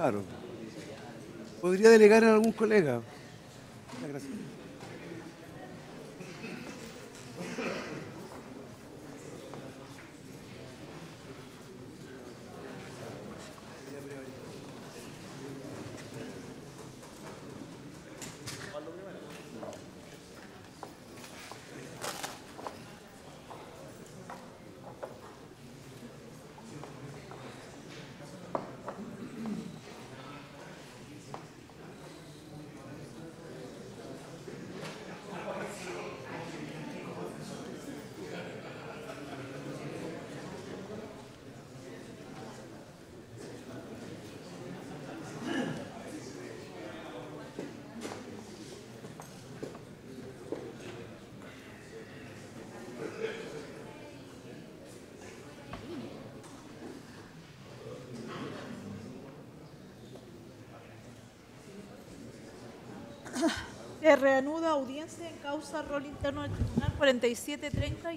Claro. Podría delegar a algún colega. Se reanuda audiencia en causa rol interno del Tribunal 4730-2017.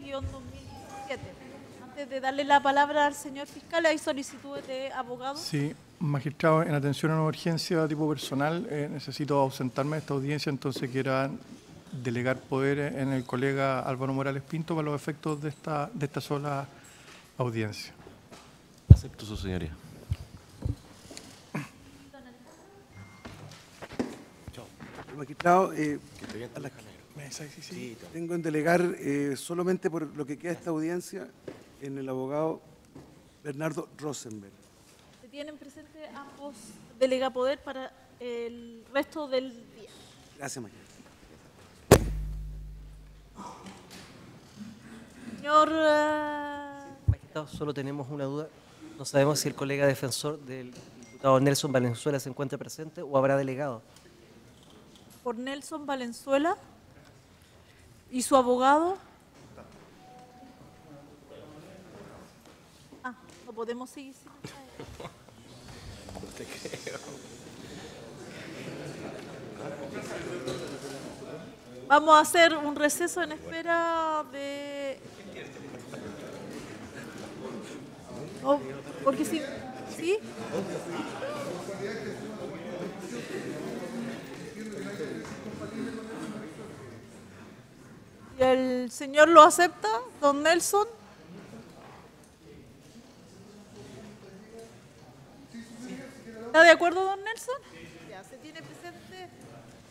Antes de darle la palabra al señor fiscal, ¿hay solicitudes de abogado. Sí, magistrado, en atención a una urgencia de tipo personal, eh, necesito ausentarme de esta audiencia, entonces quiera delegar poder en el colega Álvaro Morales Pinto para los efectos de esta, de esta sola audiencia. Acepto su señoría. Tengo en delegar eh, solamente por lo que queda esta audiencia en el abogado Bernardo Rosenberg. Se tienen presente ambos delegapoder para el resto del día. Gracias, Mayor. Señor... Eh, Magistrado, solo tenemos una duda. No sabemos si el colega defensor del diputado Nelson Valenzuela se encuentra presente o habrá delegado por Nelson Valenzuela y su abogado. Ah, no podemos seguir. Vamos a hacer un receso en espera de... Oh, porque ¿Sí? ¿Sí? ¿Y el señor lo acepta, don Nelson? ¿Está de acuerdo, don Nelson? Ya, se tiene presente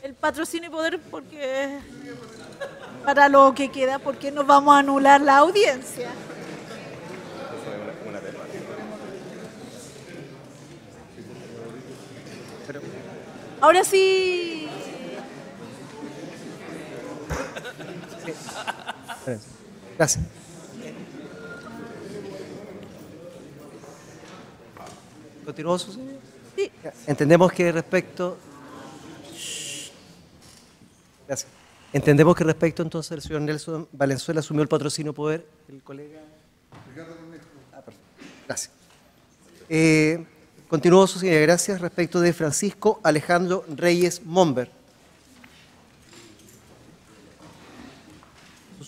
el patrocinio y poder porque para lo que queda, porque nos vamos a anular la audiencia. Ahora sí, Gracias. ¿Continuó su Sí. Entendemos que respecto. Gracias. Entendemos que respecto entonces el señor Nelson Valenzuela asumió el patrocinio poder, el colega. Ricardo Ah, perfecto. Gracias. Eh, continuó su gracias, respecto de Francisco Alejandro Reyes Momber.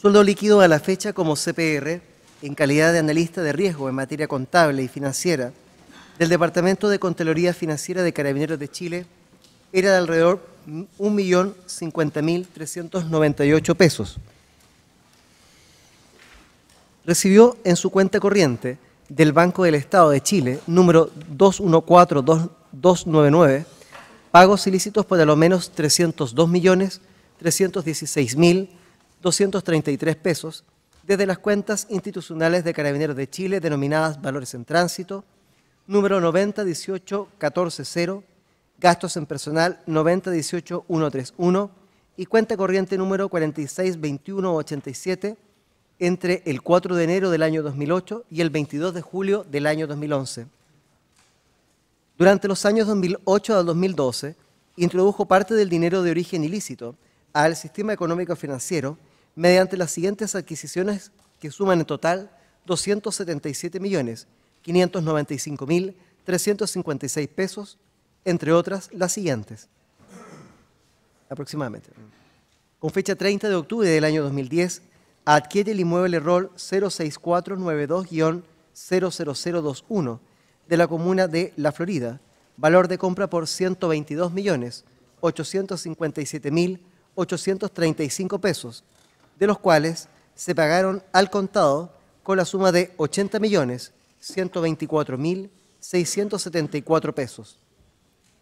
Sueldo líquido a la fecha como CPR, en calidad de analista de riesgo en materia contable y financiera, del Departamento de Contraloría Financiera de Carabineros de Chile, era de alrededor 1.050.398 pesos. Recibió en su cuenta corriente del Banco del Estado de Chile, número 214-299, pagos ilícitos por al lo menos 302.316.000 233 pesos desde las cuentas institucionales de Carabineros de Chile denominadas Valores en Tránsito, número 9018140, gastos en personal 9018131 y cuenta corriente número 462187 entre el 4 de enero del año 2008 y el 22 de julio del año 2011. Durante los años 2008 al 2012, introdujo parte del dinero de origen ilícito al sistema económico financiero mediante las siguientes adquisiciones que suman en total 277.595.356 pesos, entre otras las siguientes, aproximadamente. Con fecha 30 de octubre del año 2010, adquiere el inmueble ROL 06492-00021 de la comuna de La Florida, valor de compra por 122.857.835 pesos, de los cuales se pagaron al contado con la suma de 80 millones 124 mil 674 pesos.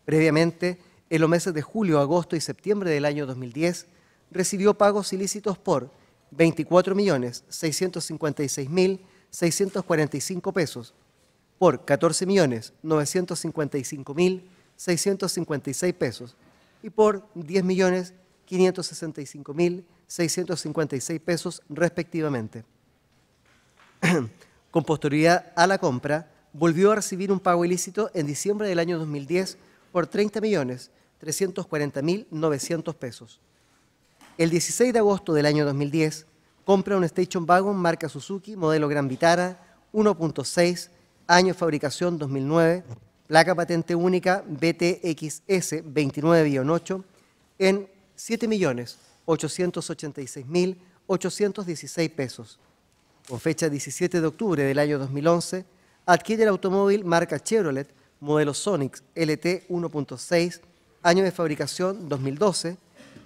Previamente, en los meses de julio, agosto y septiembre del año 2010, recibió pagos ilícitos por 24 millones 656 mil 645 pesos, por 14 millones 955 mil 656 pesos y por 10 millones 565 mil 656 pesos respectivamente. Con posterioridad a la compra, volvió a recibir un pago ilícito en diciembre del año 2010 por 30.340.900 pesos. El 16 de agosto del año 2010, compra un Station Wagon marca Suzuki, modelo Gran Vitara, 1.6, año fabricación 2009, placa patente única BTXS 29-8, en 7 millones 886.816 pesos. Con fecha 17 de octubre del año 2011, adquiere el automóvil marca Chevrolet, modelo Sonic LT 1.6, año de fabricación 2012,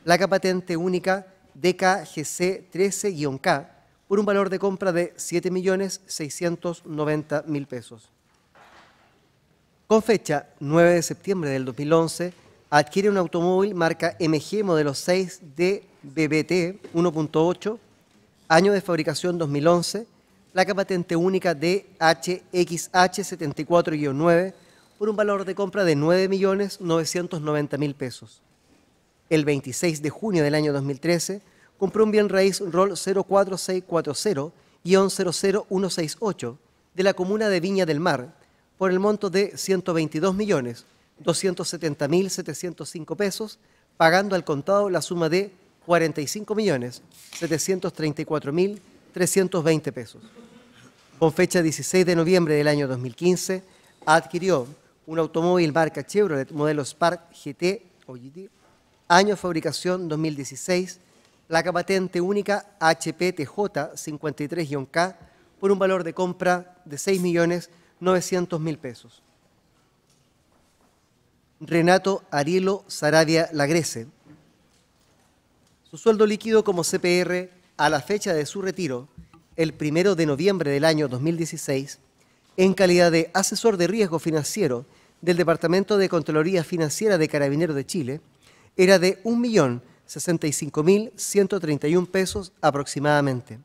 placa patente única DKGC 13-K, por un valor de compra de 7.690.000 pesos. Con fecha 9 de septiembre del 2011, adquiere un automóvil marca MG modelo 6 de BBT 1.8, año de fabricación 2011, placa patente única DHXH74-9 por un valor de compra de 9.990.000 pesos. El 26 de junio del año 2013 compró un bien raíz ROL 04640-00168 de la comuna de Viña del Mar por el monto de 122 millones 270.705 pesos, pagando al contado la suma de 45.734.320 pesos. Con fecha 16 de noviembre del año 2015, adquirió un automóvil marca Chevrolet modelo Spark GT, año de año fabricación 2016, la patente única HPTJ 53-K, por un valor de compra de 6.900.000 pesos. Renato Arielo Sarabia Lagrese. Su sueldo líquido como CPR a la fecha de su retiro, el primero de noviembre del año 2016, en calidad de asesor de riesgo financiero del Departamento de Contraloría Financiera de Carabineros de Chile, era de 1.065.131 pesos aproximadamente.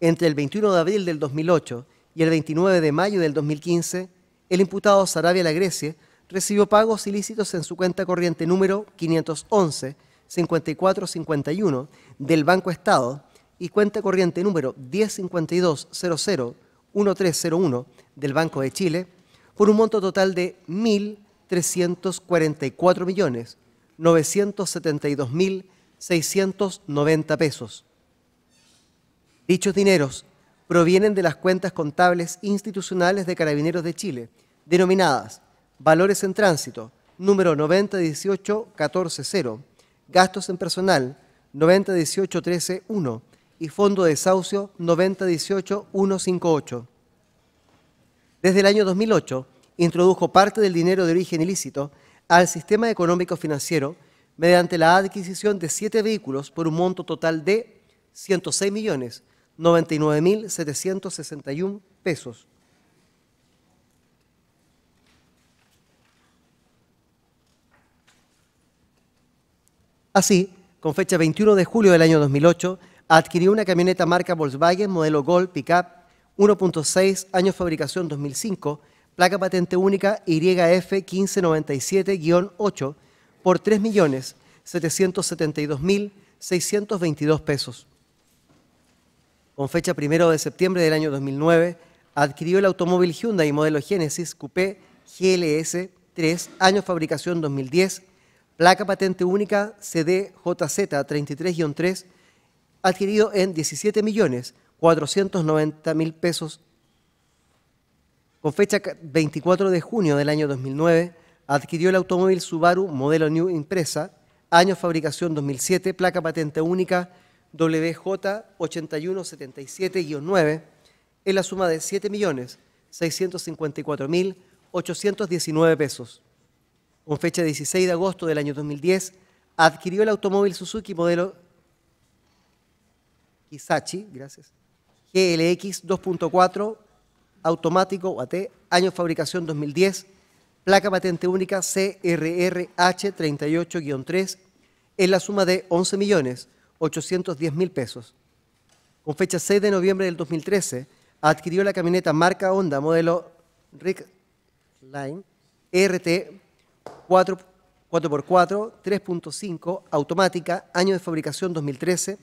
Entre el 21 de abril del 2008 y el 29 de mayo del 2015, el imputado Sarabia Lagrece recibió pagos ilícitos en su cuenta corriente número 511 5451 del Banco Estado y cuenta corriente número 1052001301 del Banco de Chile por un monto total de 1.344.972.690 pesos. Dichos dineros provienen de las cuentas contables institucionales de Carabineros de Chile, denominadas Valores en tránsito, número 9018 Gastos en personal, 9018 Y fondo de desahucio, 9018-158. Desde el año 2008, introdujo parte del dinero de origen ilícito al sistema económico financiero mediante la adquisición de siete vehículos por un monto total de 106.099.761 pesos. Así, con fecha 21 de julio del año 2008, adquirió una camioneta marca Volkswagen modelo Gold Pickup 1.6, año fabricación 2005, placa patente única YF1597-8 por 3.772.622 pesos. Con fecha 1 de septiembre del año 2009, adquirió el automóvil Hyundai modelo Genesis Coupé GLS 3, año fabricación 2010, placa patente única CDJZ33-3, adquirido en 17 millones pesos. Con fecha 24 de junio del año 2009, adquirió el automóvil Subaru modelo New Impresa, año fabricación 2007, placa patente única WJ8177-9, en la suma de 7.654.819 pesos con fecha 16 de agosto del año 2010, adquirió el automóvil Suzuki modelo Kisachi, gracias, GLX 2.4, automático AT, año fabricación 2010, placa patente única CRRH38-3, en la suma de 11.810.000 pesos. Con fecha 6 de noviembre del 2013, adquirió la camioneta marca Honda modelo Rick Line e RT 4, x 4 3.5, automática, año de fabricación 2013,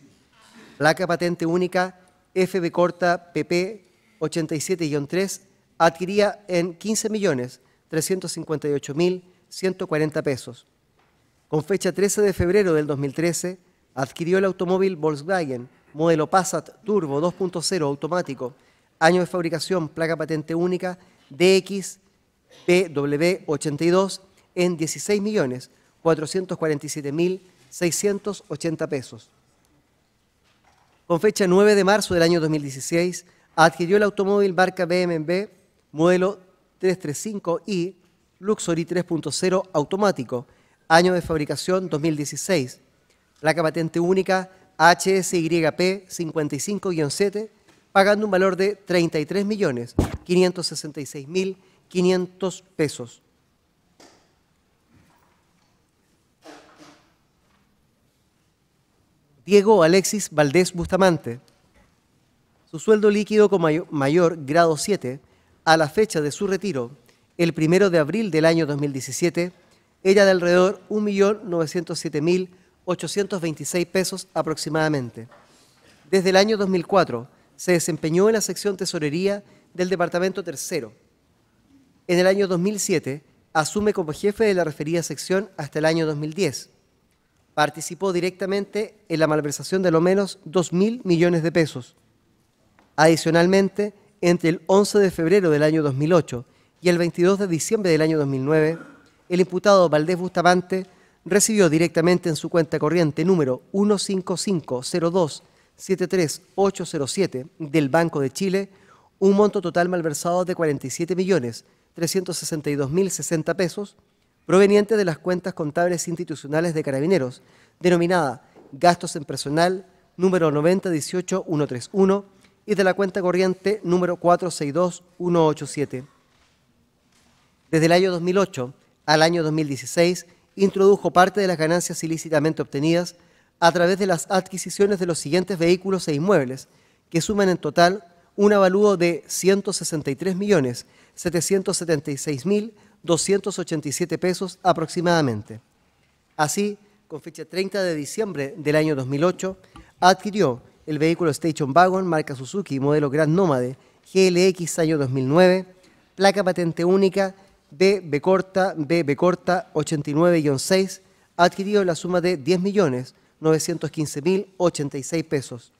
placa patente única FB corta PP 87-3, adquiría en 15.358.140 pesos. Con fecha 13 de febrero del 2013, adquirió el automóvil Volkswagen, modelo Passat Turbo 2.0 automático, año de fabricación, placa patente única, DX PW 82 en 16.447.680 pesos. Con fecha 9 de marzo del año 2016, adquirió el automóvil marca BMW modelo 335i Luxury 3.0 automático, año de fabricación 2016, placa patente única HSYP 55-7, pagando un valor de 33.566.500 pesos. Diego Alexis Valdés Bustamante, su sueldo líquido con mayor, grado 7 a la fecha de su retiro, el 1 de abril del año 2017, era de alrededor 1.907.826 pesos aproximadamente. Desde el año 2004 se desempeñó en la sección tesorería del Departamento Tercero. En el año 2007 asume como jefe de la referida sección hasta el año 2010 participó directamente en la malversación de lo menos 2.000 millones de pesos. Adicionalmente, entre el 11 de febrero del año 2008 y el 22 de diciembre del año 2009, el imputado Valdés Bustamante recibió directamente en su cuenta corriente número 1550273807 del Banco de Chile un monto total malversado de 47.362.060 pesos, proveniente de las cuentas contables institucionales de carabineros, denominada gastos en personal número 9018131 y de la cuenta corriente número 462187. Desde el año 2008 al año 2016 introdujo parte de las ganancias ilícitamente obtenidas a través de las adquisiciones de los siguientes vehículos e inmuebles, que suman en total un avalúo de 163.776.000 287 pesos aproximadamente. Así, con fecha 30 de diciembre del año 2008, adquirió el vehículo Station Wagon marca Suzuki, modelo Gran Nómade, GLX año 2009, placa patente única BB corta BB corta 89-6, ...adquirió la suma de 10.915.086 pesos.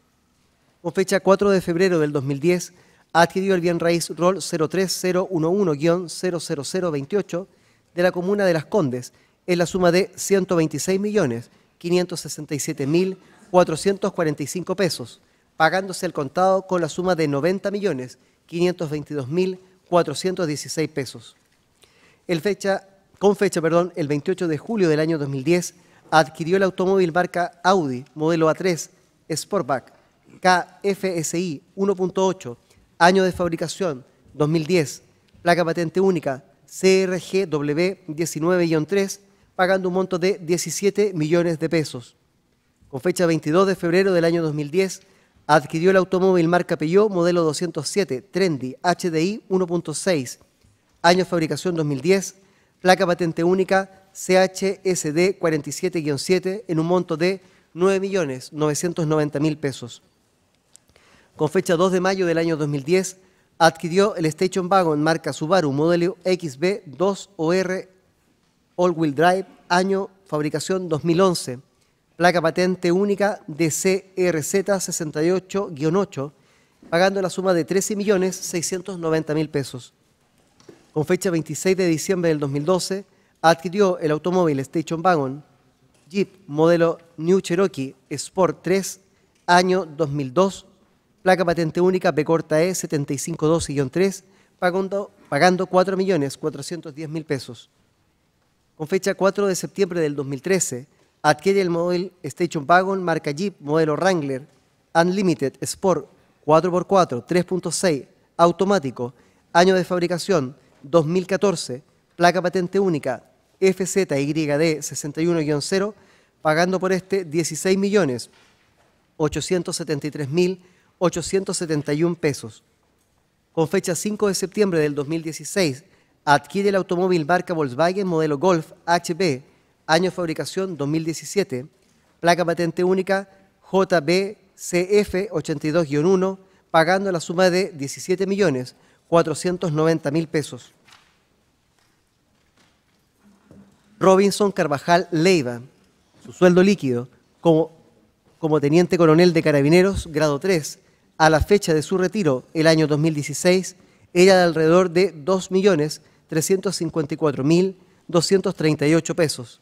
Con fecha 4 de febrero del 2010, adquirió el bien raíz ROL 03011-00028 de la comuna de Las Condes en la suma de 126.567.445 pesos, pagándose el contado con la suma de 90.522.416 pesos. El fecha, con fecha perdón, el 28 de julio del año 2010 adquirió el automóvil marca Audi modelo A3 Sportback KFSI 1.8 año de fabricación 2010, placa patente única CRGW19-3, pagando un monto de 17 millones de pesos. Con fecha 22 de febrero del año 2010, adquirió el automóvil marca Peugeot modelo 207 Trendy HDI 1.6, año de fabricación 2010, placa patente única CHSD 47-7 en un monto de 9.990.000 pesos con fecha 2 de mayo del año 2010, adquirió el Station Wagon marca Subaru modelo XB2OR All-Wheel Drive, año fabricación 2011, placa patente única DCRZ68-8, pagando la suma de 13.690.000 pesos. Con fecha 26 de diciembre del 2012, adquirió el automóvil Station Wagon Jeep modelo New Cherokee Sport 3, año 2002, placa patente única B corta E 7512-3, pagando, pagando 4.410.000 pesos. Con fecha 4 de septiembre del 2013, adquiere el modelo Station Wagon marca Jeep modelo Wrangler Unlimited Sport 4x4 3.6 automático, año de fabricación 2014, placa patente única FZYD 61-0, pagando por este 16 millones 871 pesos. Con fecha 5 de septiembre del 2016, adquiere el automóvil marca Volkswagen modelo Golf HB, año de fabricación 2017, placa patente única JBCF82-1, pagando la suma de 17.490.000 pesos. Robinson Carvajal Leiva, su sueldo líquido como, como teniente coronel de carabineros, grado 3, a la fecha de su retiro, el año 2016, era de alrededor de 2.354.238 pesos.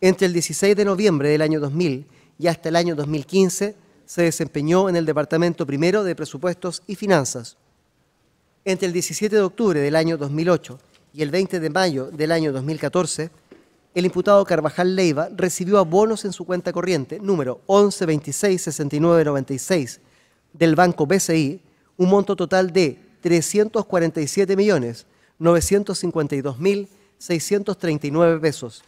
Entre el 16 de noviembre del año 2000 y hasta el año 2015, se desempeñó en el Departamento Primero de Presupuestos y Finanzas. Entre el 17 de octubre del año 2008 y el 20 de mayo del año 2014, el imputado Carvajal Leiva recibió abonos en su cuenta corriente número 11266996 del banco BCI un monto total de 347.952.639 pesos.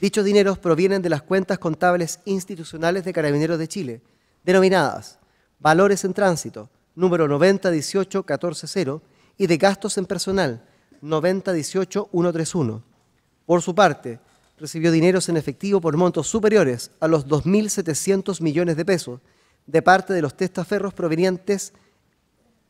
Dichos dineros provienen de las cuentas contables institucionales de Carabineros de Chile, denominadas Valores en Tránsito, número 9018140, y de Gastos en Personal, 9018131. Por su parte, recibió dineros en efectivo por montos superiores a los 2.700 millones de pesos, de parte de los testaferros provenientes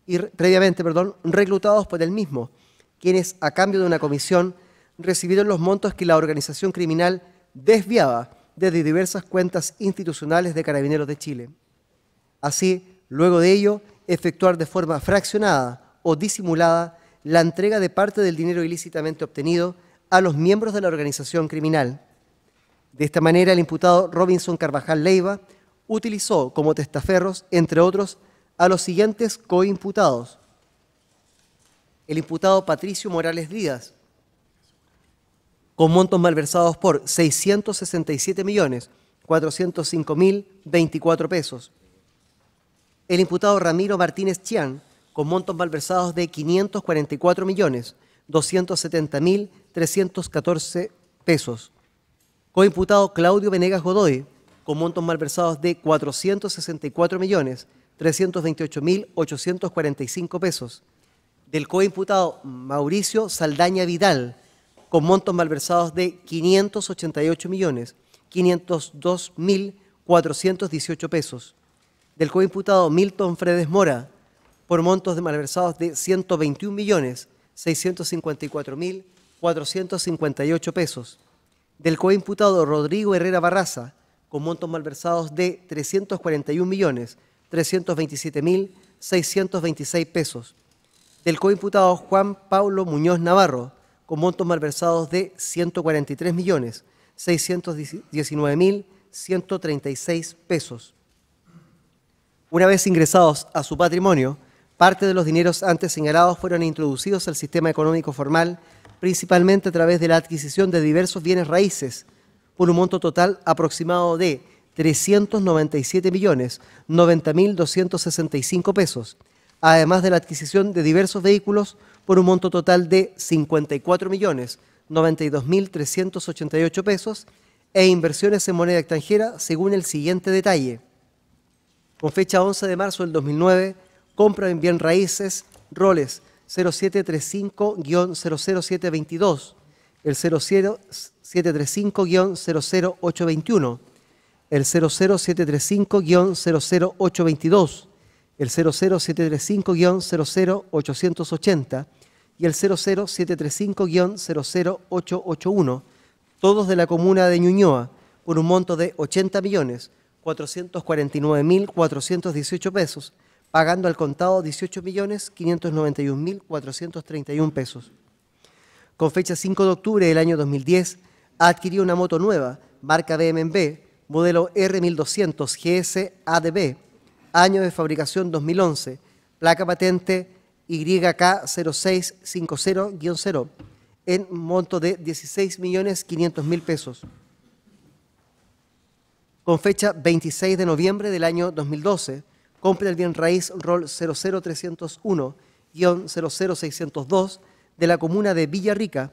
y previamente, perdón, reclutados por el mismo, quienes a cambio de una comisión recibieron los montos que la organización criminal desviaba desde diversas cuentas institucionales de carabineros de Chile. Así, luego de ello, efectuar de forma fraccionada o disimulada la entrega de parte del dinero ilícitamente obtenido a los miembros de la organización criminal. De esta manera, el imputado Robinson Carvajal Leiva utilizó como testaferros, entre otros, a los siguientes coimputados. El imputado Patricio Morales Díaz, con montos malversados por 667 millones 405 mil 24 pesos. El imputado Ramiro Martínez Chian, con montos malversados de 544 millones 270 mil 314 pesos. Coimputado Claudio Venegas Godoy, con montos malversados de 464 millones 328 mil 845 pesos. Del coimputado Mauricio Saldaña Vidal, con montos malversados de 588 millones 502 mil 418 pesos. Del coimputado Milton Fredes Mora, por montos de malversados de 121 millones 654 mil 458 pesos. Del coimputado Rodrigo Herrera Barraza, con montos malversados de 341.327.626 pesos. Del coimputado Juan Pablo Muñoz Navarro, con montos malversados de 143.619.136 pesos. Una vez ingresados a su patrimonio, parte de los dineros antes señalados fueron introducidos al sistema económico formal, principalmente a través de la adquisición de diversos bienes raíces, por un monto total aproximado de 397 millones pesos, además de la adquisición de diversos vehículos por un monto total de 54 pesos e inversiones en moneda extranjera según el siguiente detalle. Con fecha 11 de marzo del 2009, compra en bien raíces, roles 0735-00722, el 07 735-00821, el 00735-00822, el 00735-00880 y el 00735-00881, todos de la comuna de Ñuñoa, por un monto de 80 millones 418 pesos, pagando al contado 18.591.431 pesos. Con fecha 5 de octubre del año 2010, adquirió una moto nueva, marca BMW, modelo R1200 GS ADB, año de fabricación 2011, placa patente YK0650-0, en monto de 16.500.000 pesos, con fecha 26 de noviembre del año 2012, compra el bien raíz ROL 00301-00602 de la comuna de Villarrica,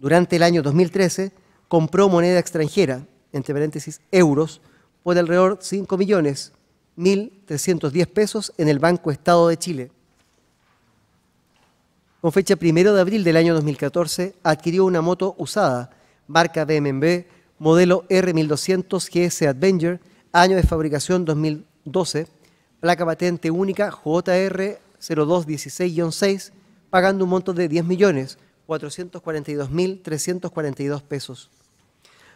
durante el año 2013 compró moneda extranjera, entre paréntesis, euros, por alrededor 5 millones 1.310 pesos en el Banco Estado de Chile. Con fecha 1 de abril del año 2014, adquirió una moto usada, marca BMW, modelo R1200 GS Adventure, año de fabricación 2012, placa patente única JR0216-6, pagando un monto de 10 millones, 442.342 pesos.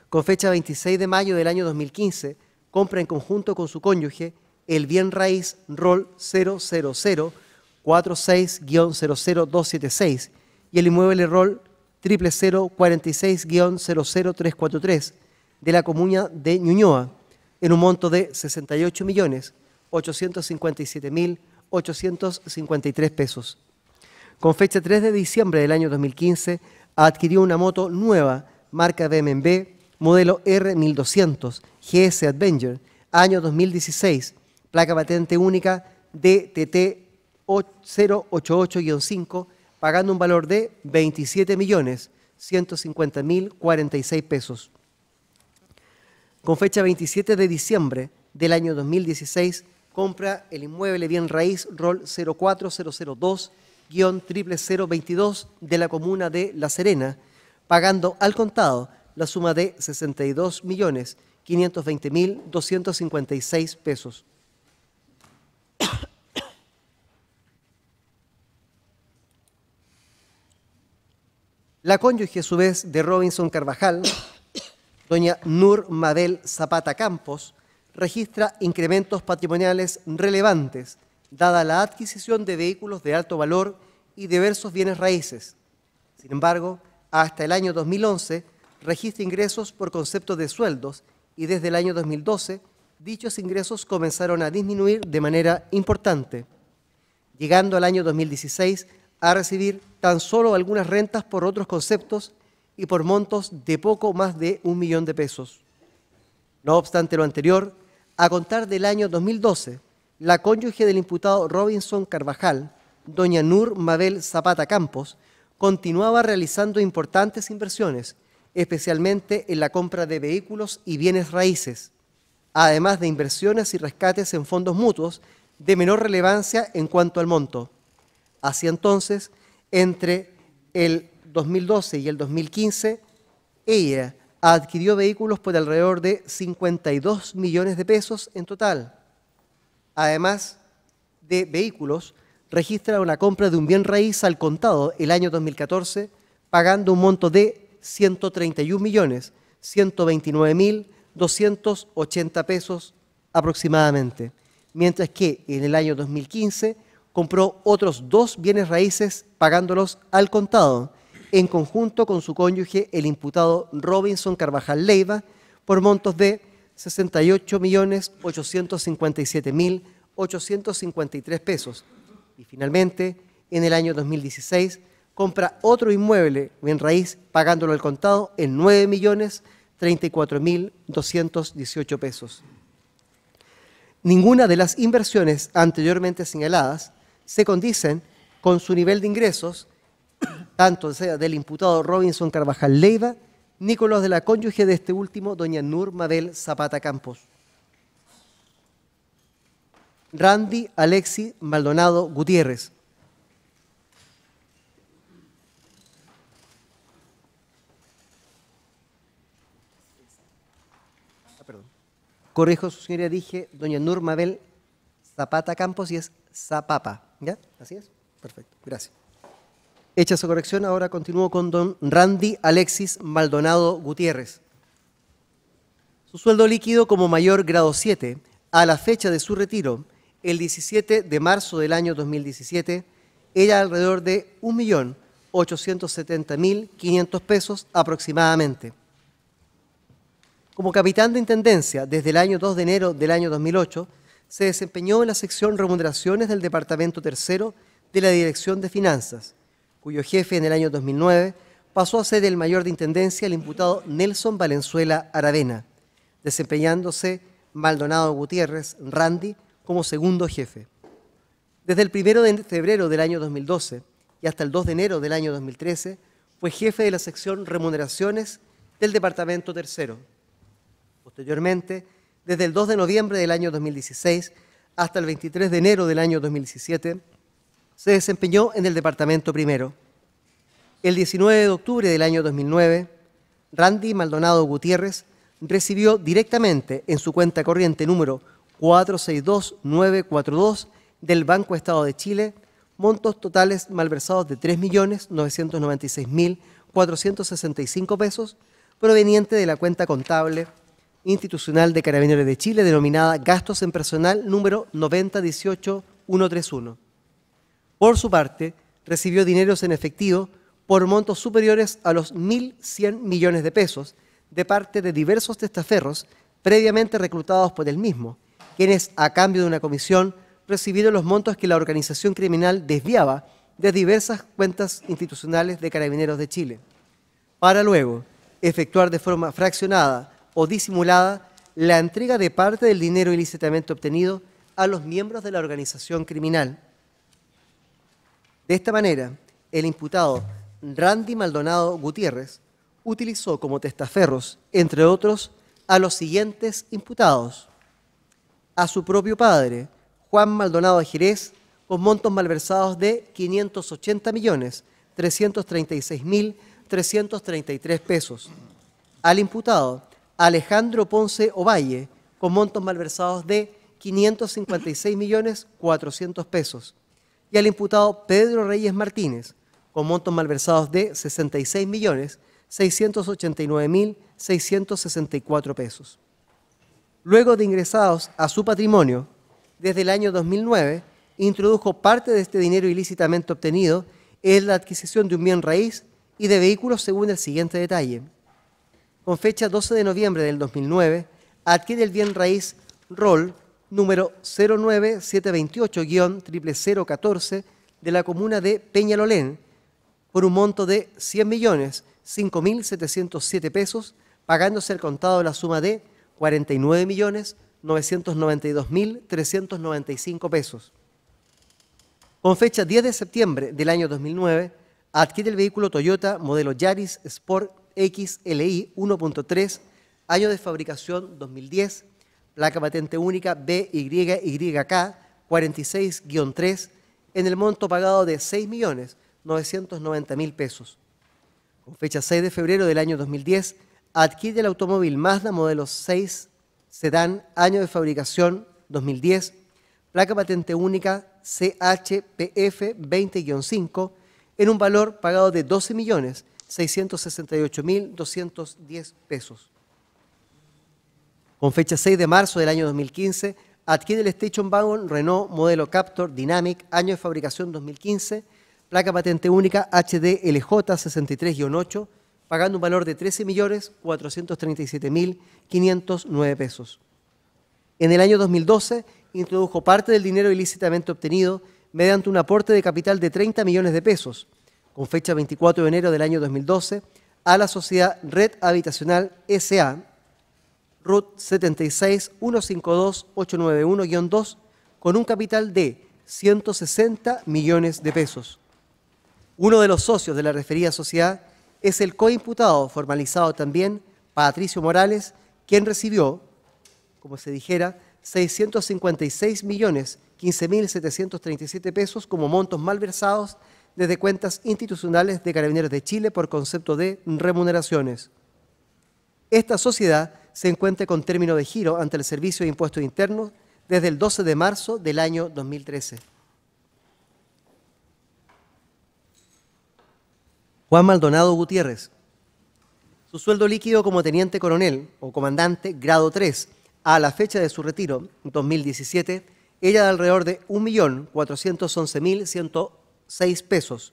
Con fecha 26 de mayo del año 2015, compra en conjunto con su cónyuge el bien raíz ROL 00046-00276 y el inmueble ROL 00046-00343 de la comuna de Ñuñoa en un monto de 68.857.853 pesos. Con fecha 3 de diciembre del año 2015, adquirió una moto nueva, marca BMW, modelo R1200 GS Adventure, año 2016, placa patente única DTT 088-5, pagando un valor de 27.150.046 pesos. Con fecha 27 de diciembre del año 2016, compra el inmueble bien raíz ROL 04002 022 de la comuna de La Serena, pagando al contado la suma de 62.520.256 pesos. La cónyuge, a su vez, de Robinson Carvajal, doña Nur Madel Zapata Campos, registra incrementos patrimoniales relevantes dada la adquisición de vehículos de alto valor y diversos bienes raíces. Sin embargo, hasta el año 2011 registra ingresos por concepto de sueldos y desde el año 2012 dichos ingresos comenzaron a disminuir de manera importante, llegando al año 2016 a recibir tan solo algunas rentas por otros conceptos y por montos de poco más de un millón de pesos. No obstante lo anterior, a contar del año 2012, la cónyuge del imputado Robinson Carvajal, doña Nur Mabel Zapata Campos, continuaba realizando importantes inversiones, especialmente en la compra de vehículos y bienes raíces, además de inversiones y rescates en fondos mutuos de menor relevancia en cuanto al monto. Hacia entonces, entre el 2012 y el 2015, ella adquirió vehículos por alrededor de 52 millones de pesos en total además de vehículos, registra una compra de un bien raíz al contado el año 2014, pagando un monto de 131 millones 129 mil pesos aproximadamente, mientras que en el año 2015 compró otros dos bienes raíces pagándolos al contado, en conjunto con su cónyuge, el imputado Robinson Carvajal Leiva, por montos de 68.857.853 pesos. Y finalmente, en el año 2016, compra otro inmueble en raíz pagándolo al contado en 9.034.218 pesos. Ninguna de las inversiones anteriormente señaladas se condicen con su nivel de ingresos, tanto sea del imputado Robinson Carvajal Leiva, Nicolás de la cónyuge de este último, doña Nur Mabel Zapata Campos. Randy Alexi Maldonado Gutiérrez. Ah, perdón. Corrijo, su señoría, dije doña Nur Mabel Zapata Campos y es Zapapa. ¿Ya? ¿Así es? Perfecto, gracias. Hecha esa corrección, ahora continúo con don Randy Alexis Maldonado Gutiérrez. Su sueldo líquido como mayor grado 7 a la fecha de su retiro, el 17 de marzo del año 2017, era alrededor de 1.870.500 pesos aproximadamente. Como capitán de intendencia desde el año 2 de enero del año 2008, se desempeñó en la sección remuneraciones del Departamento Tercero de la Dirección de Finanzas cuyo jefe en el año 2009 pasó a ser el mayor de intendencia el imputado Nelson Valenzuela Aravena, desempeñándose Maldonado Gutiérrez Randy como segundo jefe. Desde el 1 de febrero del año 2012 y hasta el 2 de enero del año 2013 fue jefe de la sección Remuneraciones del Departamento Tercero. Posteriormente, desde el 2 de noviembre del año 2016 hasta el 23 de enero del año 2017, se desempeñó en el Departamento Primero. El 19 de octubre del año 2009, Randy Maldonado Gutiérrez recibió directamente en su cuenta corriente número 462942 del Banco Estado de Chile montos totales malversados de 3.996.465 pesos provenientes de la cuenta contable institucional de Carabineros de Chile denominada Gastos en Personal número 9018131. Por su parte, recibió dineros en efectivo por montos superiores a los 1.100 millones de pesos de parte de diversos testaferros previamente reclutados por él mismo, quienes, a cambio de una comisión, recibieron los montos que la organización criminal desviaba de diversas cuentas institucionales de carabineros de Chile, para luego efectuar de forma fraccionada o disimulada la entrega de parte del dinero ilícitamente obtenido a los miembros de la organización criminal de esta manera, el imputado Randy Maldonado Gutiérrez utilizó como testaferros, entre otros, a los siguientes imputados. A su propio padre, Juan Maldonado de Jerez, con montos malversados de 580.336.333 pesos. Al imputado, Alejandro Ponce Ovalle, con montos malversados de 556 pesos y al imputado Pedro Reyes Martínez, con montos malversados de 66.689.664 pesos. Luego de ingresados a su patrimonio, desde el año 2009 introdujo parte de este dinero ilícitamente obtenido en la adquisición de un bien raíz y de vehículos según el siguiente detalle. Con fecha 12 de noviembre del 2009, adquiere el bien raíz ROL número 09728 0014 de la comuna de Peñalolén por un monto de 100 millones 5.707 pesos, pagándose el contado de la suma de 49 millones 992.395 pesos. Con fecha 10 de septiembre del año 2009, adquiere el vehículo Toyota modelo Yaris Sport XLI 1.3, año de fabricación 2010, placa patente única BYYK 46-3, en el monto pagado de 6.990.000 pesos. Con fecha 6 de febrero del año 2010, adquiere el automóvil Mazda modelo 6 sedán, año de fabricación 2010, placa patente única CHPF 20-5, en un valor pagado de 12.668.210 pesos. Con fecha 6 de marzo del año 2015, adquiere el Station Wagon Renault modelo Captor Dynamic, año de fabricación 2015, placa patente única HDLJ63-8, pagando un valor de 13.437.509 pesos. En el año 2012 introdujo parte del dinero ilícitamente obtenido mediante un aporte de capital de 30 millones de pesos, con fecha 24 de enero del año 2012, a la sociedad Red Habitacional SA, RUT 76152891 2 con un capital de 160 millones de pesos. Uno de los socios de la referida sociedad es el coimputado formalizado también, Patricio Morales, quien recibió, como se dijera, 656 millones 15.737 pesos como montos malversados desde cuentas institucionales de Carabineros de Chile por concepto de remuneraciones. Esta sociedad se encuentre con término de giro ante el Servicio de Impuestos Internos desde el 12 de marzo del año 2013. Juan Maldonado Gutiérrez. Su sueldo líquido como teniente coronel o comandante grado 3 a la fecha de su retiro, 2017, era de alrededor de 1.411.106 pesos.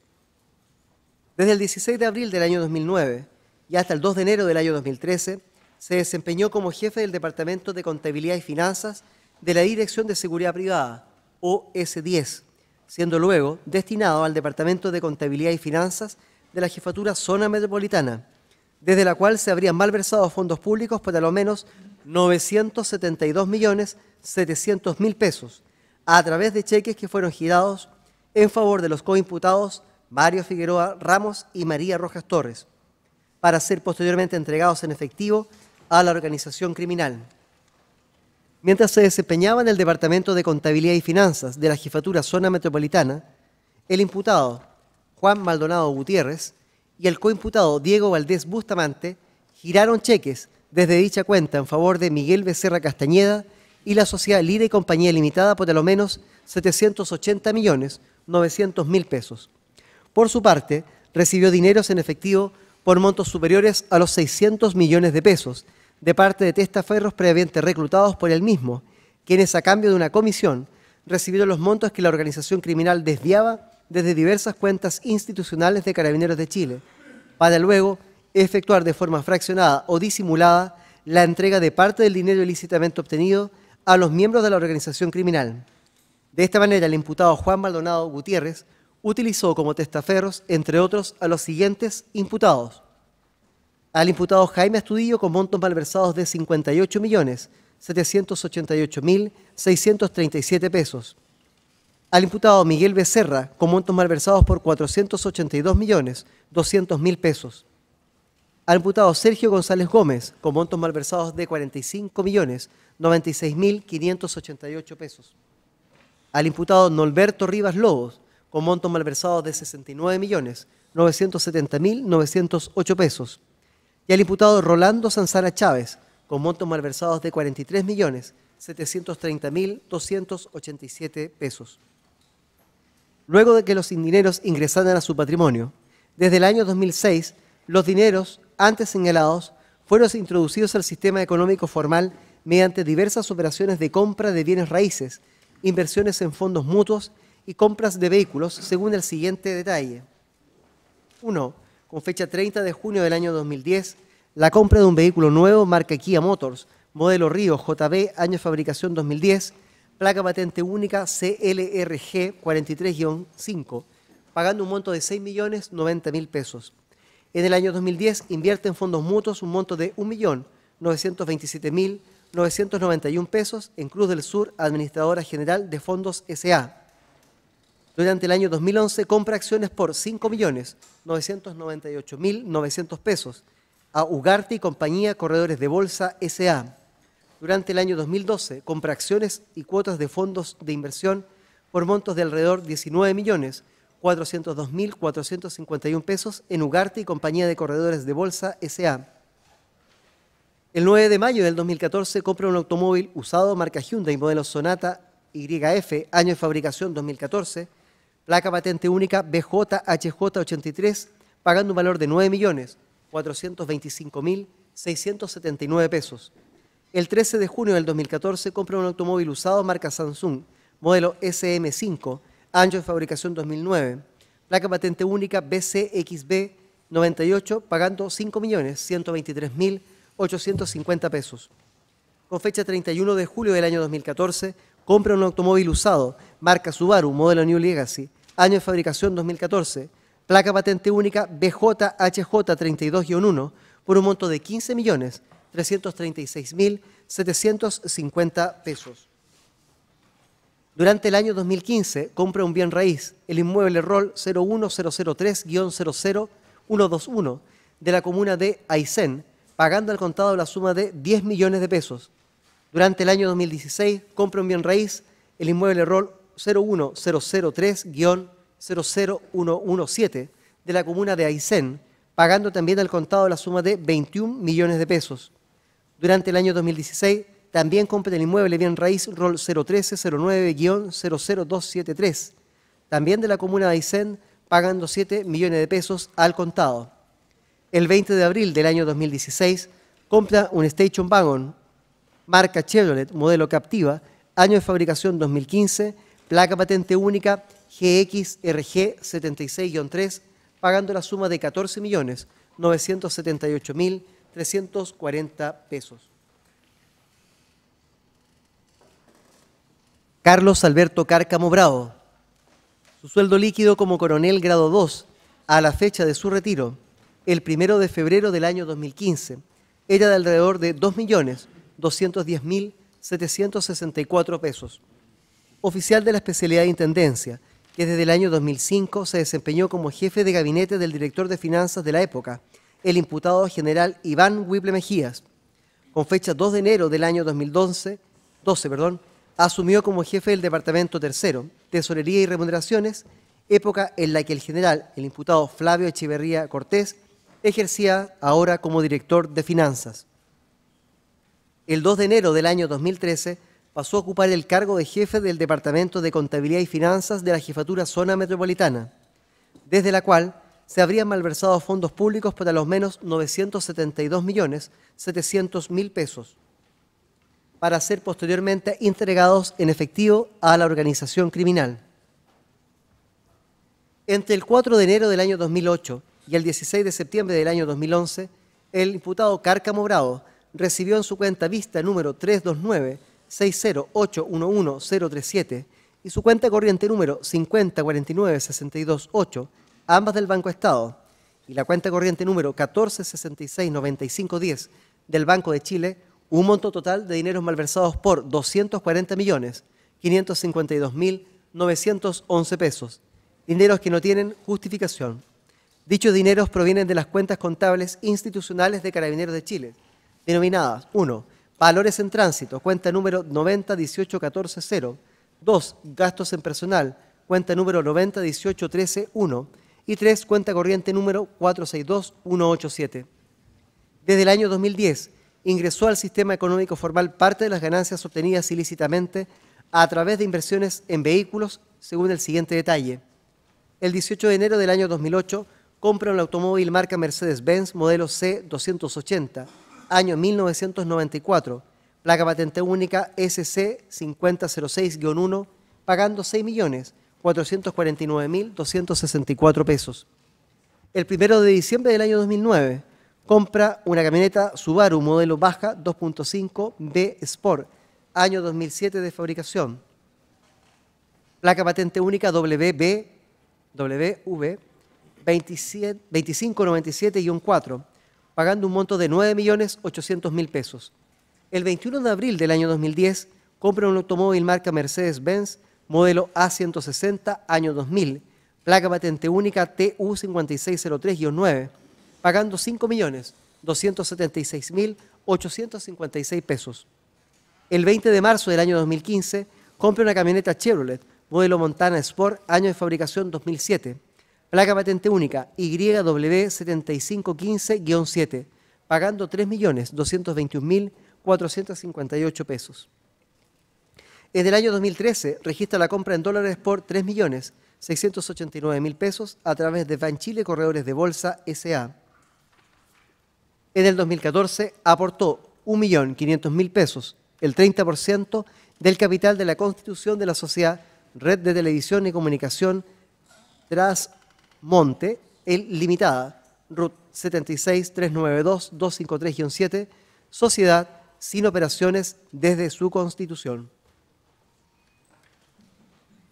Desde el 16 de abril del año 2009 y hasta el 2 de enero del año 2013, se desempeñó como jefe del Departamento de Contabilidad y Finanzas de la Dirección de Seguridad Privada, OS10, siendo luego destinado al Departamento de Contabilidad y Finanzas de la Jefatura Zona Metropolitana, desde la cual se habrían malversado fondos públicos por al menos 972.700.000 pesos, a través de cheques que fueron girados en favor de los coimputados Mario Figueroa Ramos y María Rojas Torres, para ser posteriormente entregados en efectivo a la organización criminal. Mientras se desempeñaba en el Departamento de Contabilidad y Finanzas de la Jefatura Zona Metropolitana, el imputado Juan Maldonado Gutiérrez y el coimputado Diego Valdés Bustamante giraron cheques desde dicha cuenta en favor de Miguel Becerra Castañeda y la sociedad Lira y Compañía Limitada por lo menos 780 millones 900 mil pesos. Por su parte, recibió dineros en efectivo por montos superiores a los 600 millones de pesos de parte de testaferros previamente reclutados por él mismo, quienes a cambio de una comisión recibieron los montos que la organización criminal desviaba desde diversas cuentas institucionales de carabineros de Chile, para luego efectuar de forma fraccionada o disimulada la entrega de parte del dinero ilícitamente obtenido a los miembros de la organización criminal. De esta manera, el imputado Juan Maldonado Gutiérrez utilizó como testaferros, entre otros, a los siguientes imputados al imputado Jaime Astudillo con montos malversados de 58 millones pesos. Al imputado Miguel Becerra con montos malversados por 482.200.000 pesos. Al imputado Sergio González Gómez con montos malversados de 45 pesos. Al imputado Norberto Rivas Lobos con montos malversados de 69.970.908 pesos y al imputado Rolando Sanzana Chávez, con montos malversados de 43.730.287 millones pesos. Luego de que los dineros ingresaran a su patrimonio, desde el año 2006, los dineros antes señalados fueron introducidos al sistema económico formal mediante diversas operaciones de compra de bienes raíces, inversiones en fondos mutuos y compras de vehículos, según el siguiente detalle. 1 con fecha 30 de junio del año 2010, la compra de un vehículo nuevo marca Kia Motors, modelo Río JB, año de fabricación 2010, placa patente única CLRG 43-5, pagando un monto de 6.090.000 pesos. En el año 2010 invierte en fondos mutuos un monto de 1.927.991 pesos en Cruz del Sur, Administradora General de Fondos SA durante el año 2011 compra acciones por 5.998.900 pesos a Ugarte y compañía Corredores de Bolsa SA. Durante el año 2012 compra acciones y cuotas de fondos de inversión por montos de alrededor 19.402.451 pesos en Ugarte y Compañía de Corredores de Bolsa SA. El 9 de mayo del 2014 compra un automóvil usado marca Hyundai modelo Sonata YF, año de fabricación 2014, placa patente única BJHJ83, pagando un valor de 9.425.679 pesos. El 13 de junio del 2014 compra un automóvil usado marca Samsung, modelo SM5, año de fabricación 2009, placa patente única BCXB 98, pagando 5.123.850 pesos. Con fecha 31 de julio del año 2014, compra un automóvil usado, marca Subaru, modelo New Legacy, año de fabricación 2014, placa patente única BJHJ32-1 por un monto de 15.336.750 pesos. Durante el año 2015 compra un bien raíz, el inmueble ROL 01003-00121 de la comuna de Aysén, pagando al contado la suma de 10 millones de pesos. Durante el año 2016 compra un bien raíz, el inmueble ROL 01003-00117 de la comuna de Aysén, pagando también al contado la suma de 21 millones de pesos. Durante el año 2016 también compra el inmueble bien raíz ROL 01309 00273 también de la comuna de Aysén, pagando 7 millones de pesos al contado. El 20 de abril del año 2016 compra un Station Wagon, marca Chevrolet, modelo Captiva, año de fabricación 2015, placa patente única GXRG 76-3, pagando la suma de 14.978.340 pesos. Carlos Alberto Cárcamo Bravo, su sueldo líquido como coronel grado 2 a la fecha de su retiro, el primero de febrero del año 2015, era de alrededor de 2.210.764 pesos oficial de la especialidad de Intendencia, que desde el año 2005 se desempeñó como jefe de gabinete del director de finanzas de la época, el imputado general Iván Huible Mejías. Con fecha 2 de enero del año 2012, 12, perdón, asumió como jefe del Departamento Tercero, Tesorería y Remuneraciones, época en la que el general, el imputado Flavio Echeverría Cortés, ejercía ahora como director de finanzas. El 2 de enero del año 2013, pasó a ocupar el cargo de jefe del Departamento de Contabilidad y Finanzas de la Jefatura Zona Metropolitana, desde la cual se habrían malversado fondos públicos por a menos 972.700.000 pesos, para ser posteriormente entregados en efectivo a la organización criminal. Entre el 4 de enero del año 2008 y el 16 de septiembre del año 2011, el imputado Cárcamo Bravo recibió en su cuenta vista número 329 60811037 y su cuenta corriente número 5049628, ambas del Banco Estado, y la cuenta corriente número 14669510 del Banco de Chile, un monto total de dineros malversados por 240.552.911 millones pesos, dineros que no tienen justificación. Dichos dineros provienen de las cuentas contables institucionales de Carabineros de Chile, denominadas 1. Valores en tránsito, cuenta número 90 18 2. Gastos en personal, cuenta número 90.18.13.1. Y 3. Cuenta corriente número 462.187. Desde el año 2010 ingresó al sistema económico formal parte de las ganancias obtenidas ilícitamente a través de inversiones en vehículos, según el siguiente detalle. El 18 de enero del año 2008 compra un automóvil marca Mercedes-Benz modelo C280 año 1994, placa patente única SC5006-1, pagando 6.449.264 pesos. El primero de diciembre del año 2009, compra una camioneta Subaru modelo baja 2.5 B Sport, año 2007 de fabricación. Placa patente única WB, WV 2597-4 pagando un monto de 9.800.000 pesos. El 21 de abril del año 2010 compra un automóvil marca Mercedes-Benz, modelo A160, año 2000, placa patente única TU5603-9, pagando 5.276.856 pesos. El 20 de marzo del año 2015 compra una camioneta Chevrolet, modelo Montana Sport, año de fabricación 2007 Placa patente única YW7515-7, pagando 3.221.458 pesos. En el año 2013 registra la compra en dólares por 3.689.000 pesos a través de Banchile Corredores de Bolsa SA. En el 2014 aportó 1.500.000 pesos, el 30% del capital de la constitución de la sociedad Red de Televisión y Comunicación tras Monte, el limitada, RUT 76392-253-7, sociedad sin operaciones desde su constitución.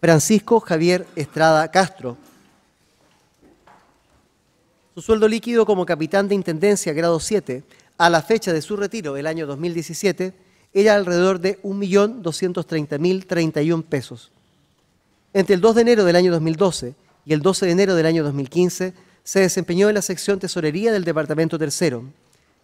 Francisco Javier Estrada Castro. Su sueldo líquido como capitán de Intendencia grado 7 a la fecha de su retiro, el año 2017, era alrededor de 1.230.031 pesos. Entre el 2 de enero del año 2012 y el 12 de enero del año 2015 se desempeñó en la sección Tesorería del Departamento Tercero.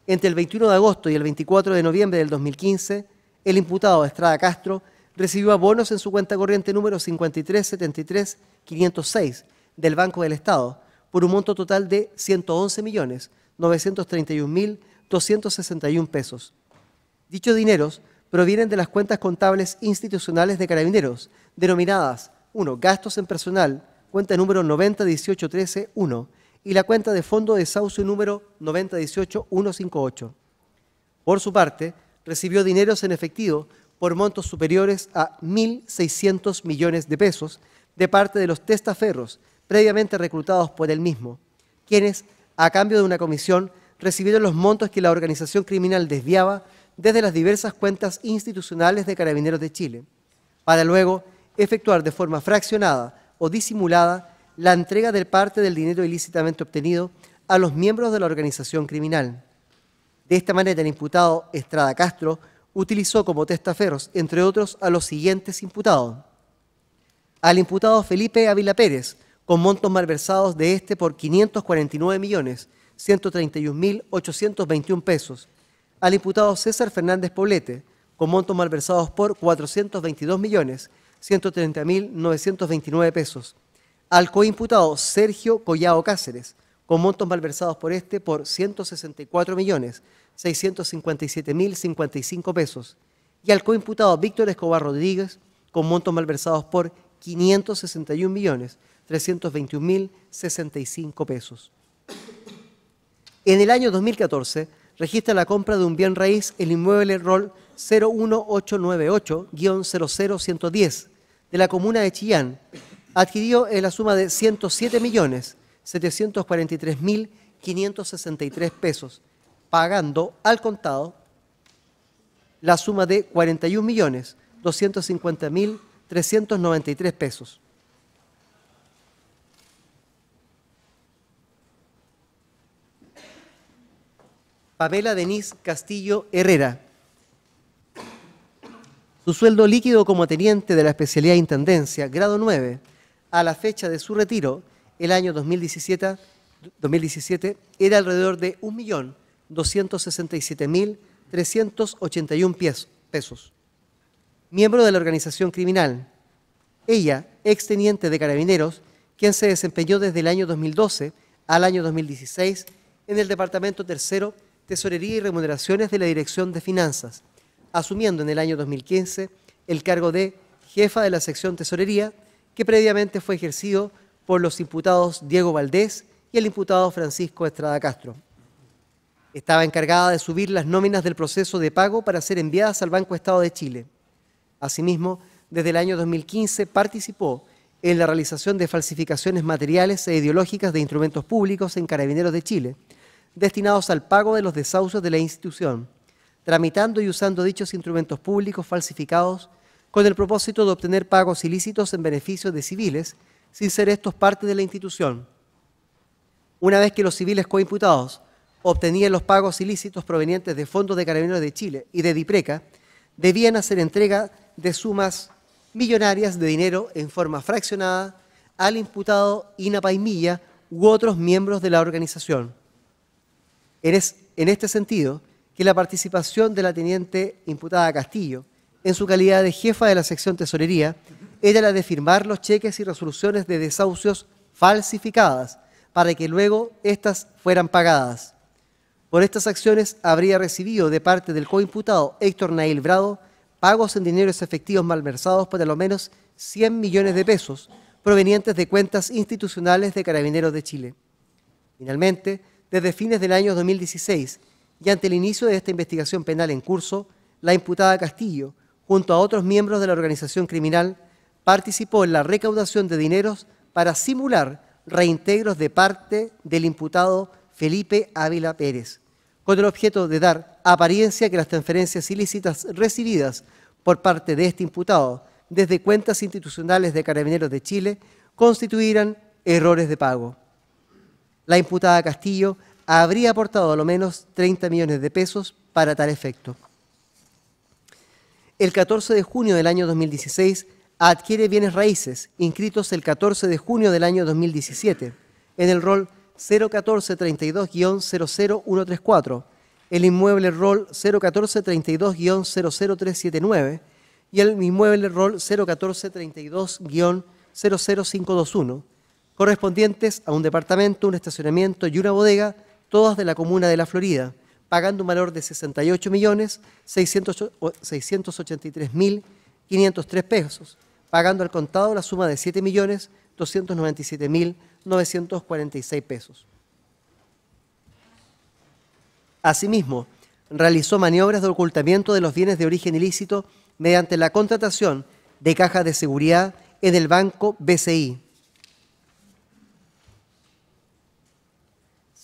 Entre el 21 de agosto y el 24 de noviembre del 2015, el imputado Estrada Castro recibió abonos en su cuenta corriente número 5373506 del Banco del Estado por un monto total de 111.931.261 pesos. Dichos dineros provienen de las cuentas contables institucionales de carabineros, denominadas 1. Gastos en personal cuenta número 90.18.13.1 y la cuenta de fondo de saucio número 9018158. Por su parte, recibió dineros en efectivo por montos superiores a 1.600 millones de pesos de parte de los testaferros previamente reclutados por él mismo, quienes, a cambio de una comisión, recibieron los montos que la organización criminal desviaba desde las diversas cuentas institucionales de Carabineros de Chile, para luego efectuar de forma fraccionada o disimulada la entrega de parte del dinero ilícitamente obtenido a los miembros de la organización criminal. De esta manera, el imputado Estrada Castro utilizó como testaferros, entre otros, a los siguientes imputados. Al imputado Felipe Ávila Pérez, con montos malversados de este por $549,131.821. millones pesos. Al imputado César Fernández Poblete, con montos malversados por 422 millones 130.929 pesos. Al coimputado Sergio Collado Cáceres, con montos malversados por este por 164.657.055 pesos. Y al coimputado Víctor Escobar Rodríguez, con montos malversados por 561.321.065 pesos. En el año 2014 registra la compra de un bien raíz, el inmueble ROL 01898-00110, de la comuna de Chillán, adquirió la suma de 107.743.563 pesos, pagando al contado la suma de 41.250.393 pesos. Pamela Denise Castillo Herrera, su sueldo líquido como teniente de la especialidad de Intendencia, grado 9, a la fecha de su retiro, el año 2017, era alrededor de 1.267.381 pesos. Miembro de la organización criminal, ella, exteniente de carabineros, quien se desempeñó desde el año 2012 al año 2016 en el Departamento Tercero, Tesorería y Remuneraciones de la Dirección de Finanzas, asumiendo en el año 2015 el cargo de jefa de la sección tesorería, que previamente fue ejercido por los imputados Diego Valdés y el imputado Francisco Estrada Castro. Estaba encargada de subir las nóminas del proceso de pago para ser enviadas al Banco Estado de Chile. Asimismo, desde el año 2015 participó en la realización de falsificaciones materiales e ideológicas de instrumentos públicos en Carabineros de Chile, destinados al pago de los desahucios de la institución, tramitando y usando dichos instrumentos públicos falsificados con el propósito de obtener pagos ilícitos en beneficio de civiles, sin ser estos parte de la institución. Una vez que los civiles coimputados obtenían los pagos ilícitos provenientes de fondos de Carabineros de Chile y de Dipreca, debían hacer entrega de sumas millonarias de dinero en forma fraccionada al imputado Inapaimilla u otros miembros de la organización. en este sentido, que la participación de la teniente imputada Castillo, en su calidad de jefa de la sección tesorería, era la de firmar los cheques y resoluciones de desahucios falsificadas para que luego éstas fueran pagadas. Por estas acciones habría recibido de parte del coimputado Héctor Nail Brado pagos en dineros efectivos malversados por al menos 100 millones de pesos provenientes de cuentas institucionales de Carabineros de Chile. Finalmente, desde fines del año 2016 y ante el inicio de esta investigación penal en curso, la imputada Castillo, junto a otros miembros de la organización criminal, participó en la recaudación de dineros para simular reintegros de parte del imputado Felipe Ávila Pérez, con el objeto de dar apariencia que las transferencias ilícitas recibidas por parte de este imputado desde cuentas institucionales de Carabineros de Chile constituirán errores de pago. La imputada Castillo habría aportado a lo menos 30 millones de pesos para tal efecto. El 14 de junio del año 2016 adquiere bienes raíces inscritos el 14 de junio del año 2017 en el rol 01432-00134, el inmueble rol 01432-00379 y el inmueble rol 01432-00521, correspondientes a un departamento, un estacionamiento y una bodega todas de la comuna de La Florida, pagando un valor de 68.683.503 pesos, pagando al contado la suma de 7.297.946 pesos. Asimismo, realizó maniobras de ocultamiento de los bienes de origen ilícito mediante la contratación de cajas de seguridad en el banco BCI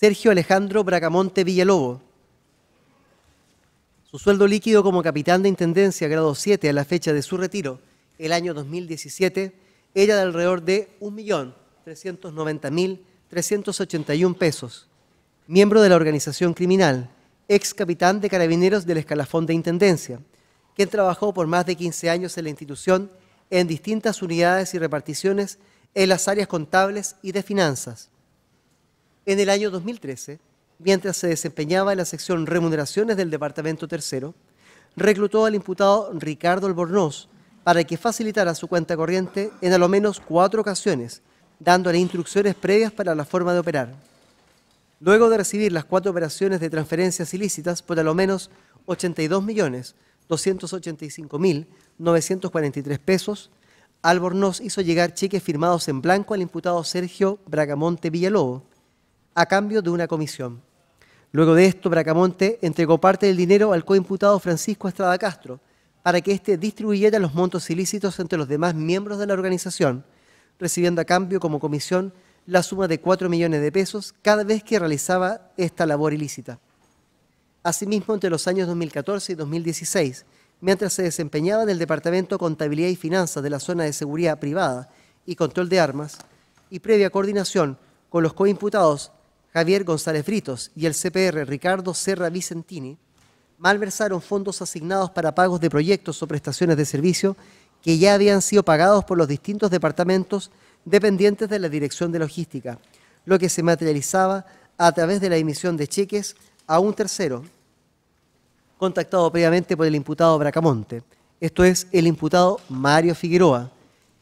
Sergio Alejandro Bracamonte Villalobo. Su sueldo líquido como capitán de Intendencia, grado 7, a la fecha de su retiro, el año 2017, era de alrededor de 1.390.381 pesos. Miembro de la organización criminal, ex capitán de carabineros del escalafón de Intendencia, quien trabajó por más de 15 años en la institución en distintas unidades y reparticiones en las áreas contables y de finanzas en el año 2013, mientras se desempeñaba en la sección Remuneraciones del Departamento Tercero, reclutó al imputado Ricardo Albornoz para que facilitara su cuenta corriente en al menos cuatro ocasiones, dándole instrucciones previas para la forma de operar. Luego de recibir las cuatro operaciones de transferencias ilícitas por al menos 82.285.943 pesos, Albornoz hizo llegar cheques firmados en blanco al imputado Sergio Bragamonte Villalobo, a cambio de una comisión. Luego de esto, Bracamonte entregó parte del dinero al coimputado Francisco Estrada Castro para que éste distribuyera los montos ilícitos entre los demás miembros de la organización, recibiendo a cambio como comisión la suma de 4 millones de pesos cada vez que realizaba esta labor ilícita. Asimismo, entre los años 2014 y 2016, mientras se desempeñaba en el Departamento Contabilidad y Finanzas de la Zona de Seguridad Privada y Control de Armas, y previa coordinación con los coimputados Javier González Britos y el CPR Ricardo Serra Vicentini malversaron fondos asignados para pagos de proyectos o prestaciones de servicio que ya habían sido pagados por los distintos departamentos dependientes de la Dirección de Logística, lo que se materializaba a través de la emisión de cheques a un tercero, contactado previamente por el imputado Bracamonte, esto es, el imputado Mario Figueroa,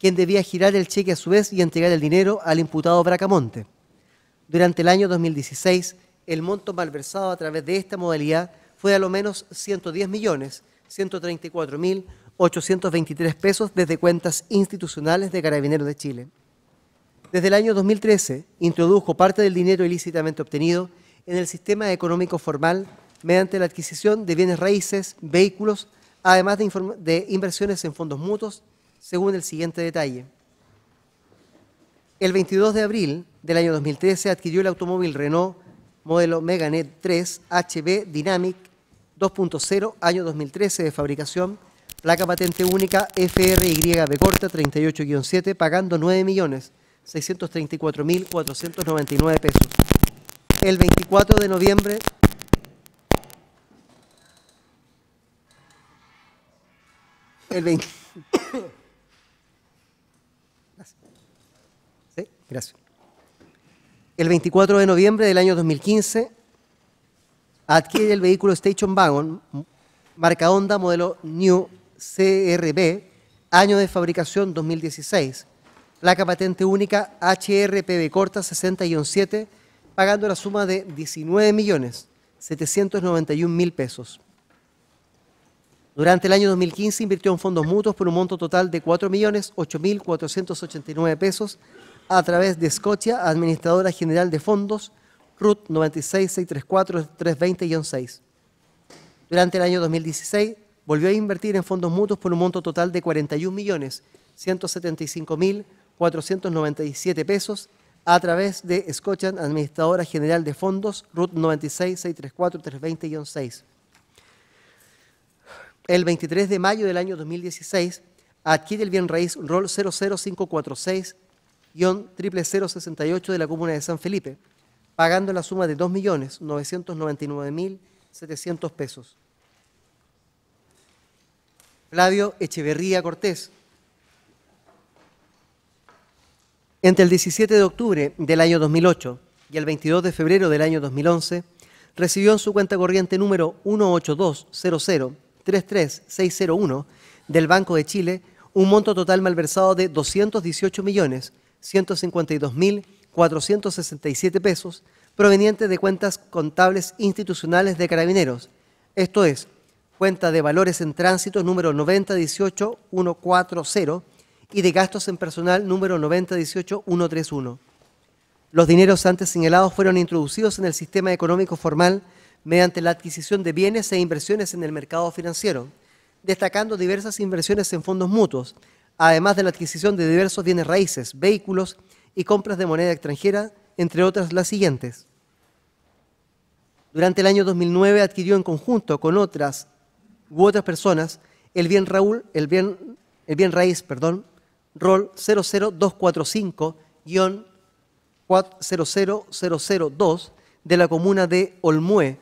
quien debía girar el cheque a su vez y entregar el dinero al imputado Bracamonte. Durante el año 2016, el monto malversado a través de esta modalidad fue de a lo menos 110 millones 134 pesos desde cuentas institucionales de Carabineros de Chile. Desde el año 2013 introdujo parte del dinero ilícitamente obtenido en el sistema económico formal mediante la adquisición de bienes raíces, vehículos, además de, de inversiones en fondos mutuos, según el siguiente detalle. El 22 de abril del año 2013 adquirió el automóvil Renault modelo Megane 3 HB Dynamic 2.0 año 2013 de fabricación, placa patente única FRYB corta 38-7 pagando 9.634.499 pesos. El 24 de noviembre el Gracias. El 24 de noviembre del año 2015 adquiere el vehículo Station Wagon, marca Honda, modelo New CRB, año de fabricación 2016, placa patente única HRPB corta 60-7, pagando la suma de 19.791.000 pesos. Durante el año 2015 invirtió en fondos mutuos por un monto total de 4.8.489 pesos a través de Scotia Administradora General de Fondos, RUT 96634320 320 6 Durante el año 2016 volvió a invertir en fondos mutuos por un monto total de 41.175.497 pesos a través de Scotia Administradora General de Fondos, RUT 96634-320-6. El 23 de mayo del año 2016 adquiere el bien raíz ROL 00546 068 de la comuna de San Felipe, pagando la suma de 2.999.700 pesos. Flavio Echeverría Cortés. Entre el 17 de octubre del año 2008 y el 22 de febrero del año 2011, recibió en su cuenta corriente número 18200-33601 del Banco de Chile un monto total malversado de 218 millones 152.467 pesos provenientes de cuentas contables institucionales de carabineros, esto es, cuenta de valores en tránsito número 9018140 y de gastos en personal número 9018131. Los dineros antes señalados fueron introducidos en el sistema económico formal mediante la adquisición de bienes e inversiones en el mercado financiero, destacando diversas inversiones en fondos mutuos, además de la adquisición de diversos bienes raíces, vehículos y compras de moneda extranjera, entre otras las siguientes. Durante el año 2009 adquirió en conjunto con otras u otras personas el bien Raúl, el bien, el bien raíz, perdón, rol 00245-40002 de la comuna de Olmue,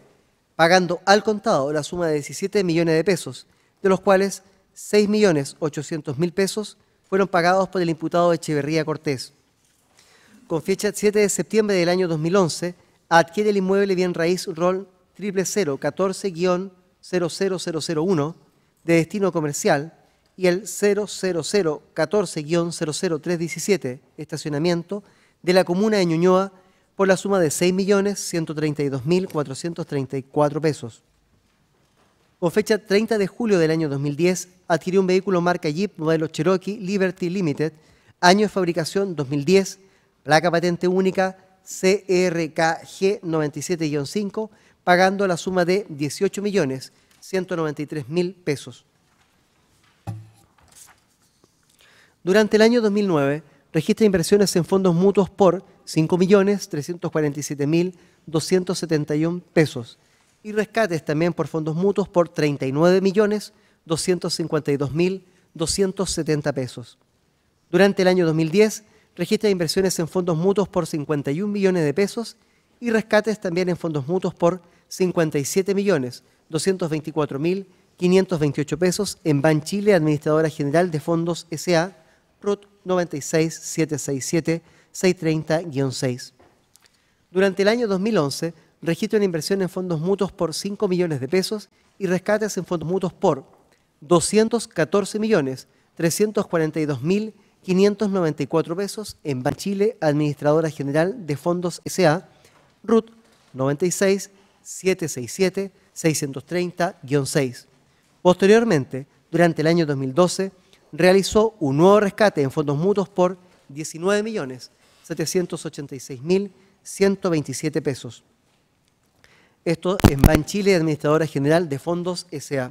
pagando al contado la suma de 17 millones de pesos, de los cuales 6.800.000 pesos fueron pagados por el imputado Echeverría Cortés. Con fecha 7 de septiembre del año 2011, adquiere el inmueble bien raíz ROL 00014-00001 de destino comercial y el 00014-00317 estacionamiento de la comuna de Ñuñoa por la suma de 6.132.434 pesos. Con fecha 30 de julio del año 2010, adquirió un vehículo marca Jeep modelo Cherokee Liberty Limited, año de fabricación 2010, placa patente única CRKG 97-5, pagando la suma de 18 193 pesos. Durante el año 2009, registra inversiones en fondos mutuos por 5 347 pesos y rescates también por fondos mutuos por 39.252.270 pesos. Durante el año 2010, registra inversiones en fondos mutuos por 51 millones de pesos y rescates también en fondos mutuos por 57.224.528 pesos en Ban Chile, Administradora General de Fondos SA, RUT 96767 630-6. Durante el año 2011, registro en inversión en fondos mutuos por 5 millones de pesos y rescates en fondos mutuos por 214 millones 342 mil 594 pesos en Chile Administradora General de Fondos S.A., RUT 96 767 630-6. Posteriormente, durante el año 2012, realizó un nuevo rescate en fondos mutuos por millones 19.786.127 pesos. Esto es Chile administradora general de Fondos SA.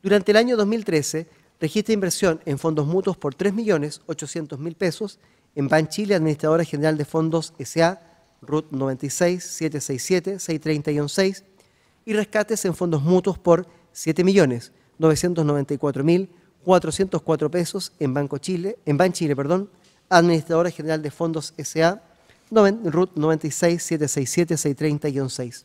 Durante el año 2013, registra inversión en fondos mutuos por 3.800.000 pesos en Ban Chile administradora general de Fondos SA, RUT 96 767 630 6 y rescates en fondos mutuos por 7.994.404 pesos en Banco Chile, en Banchile, perdón, administradora general de fondos SA, RUT 96 767 630 6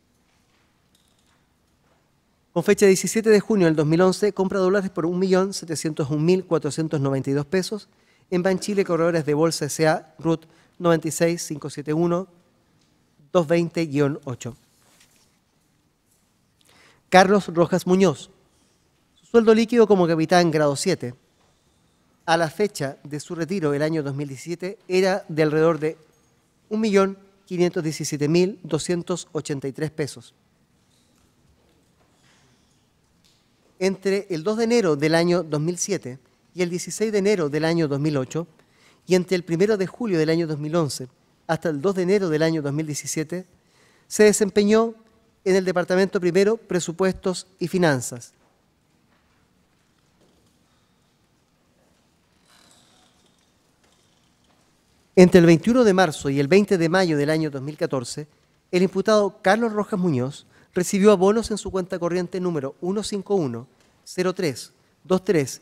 Con fecha 17 de junio del 2011, compra dólares por 1.701.492 pesos en Banchile Corredores de Bolsa S.A. RUT 96571-220-8. Carlos Rojas Muñoz. Su sueldo líquido como capitán grado 7. A la fecha de su retiro el año 2017 era de alrededor de 1.517.283 pesos entre el 2 de enero del año 2007 y el 16 de enero del año 2008 y entre el 1 de julio del año 2011 hasta el 2 de enero del año 2017, se desempeñó en el Departamento Primero Presupuestos y Finanzas. Entre el 21 de marzo y el 20 de mayo del año 2014, el imputado Carlos Rojas Muñoz recibió abonos en su cuenta corriente número 151 03 23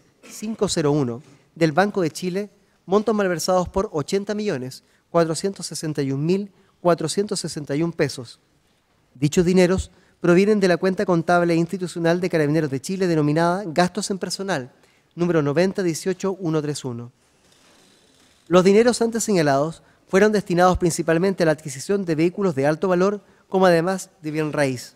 del Banco de Chile, montos malversados por 80.461.461 pesos. Dichos dineros provienen de la cuenta contable e institucional de Carabineros de Chile denominada Gastos en Personal, número 9018131. Los dineros antes señalados fueron destinados principalmente a la adquisición de vehículos de alto valor, como además de bien raíz.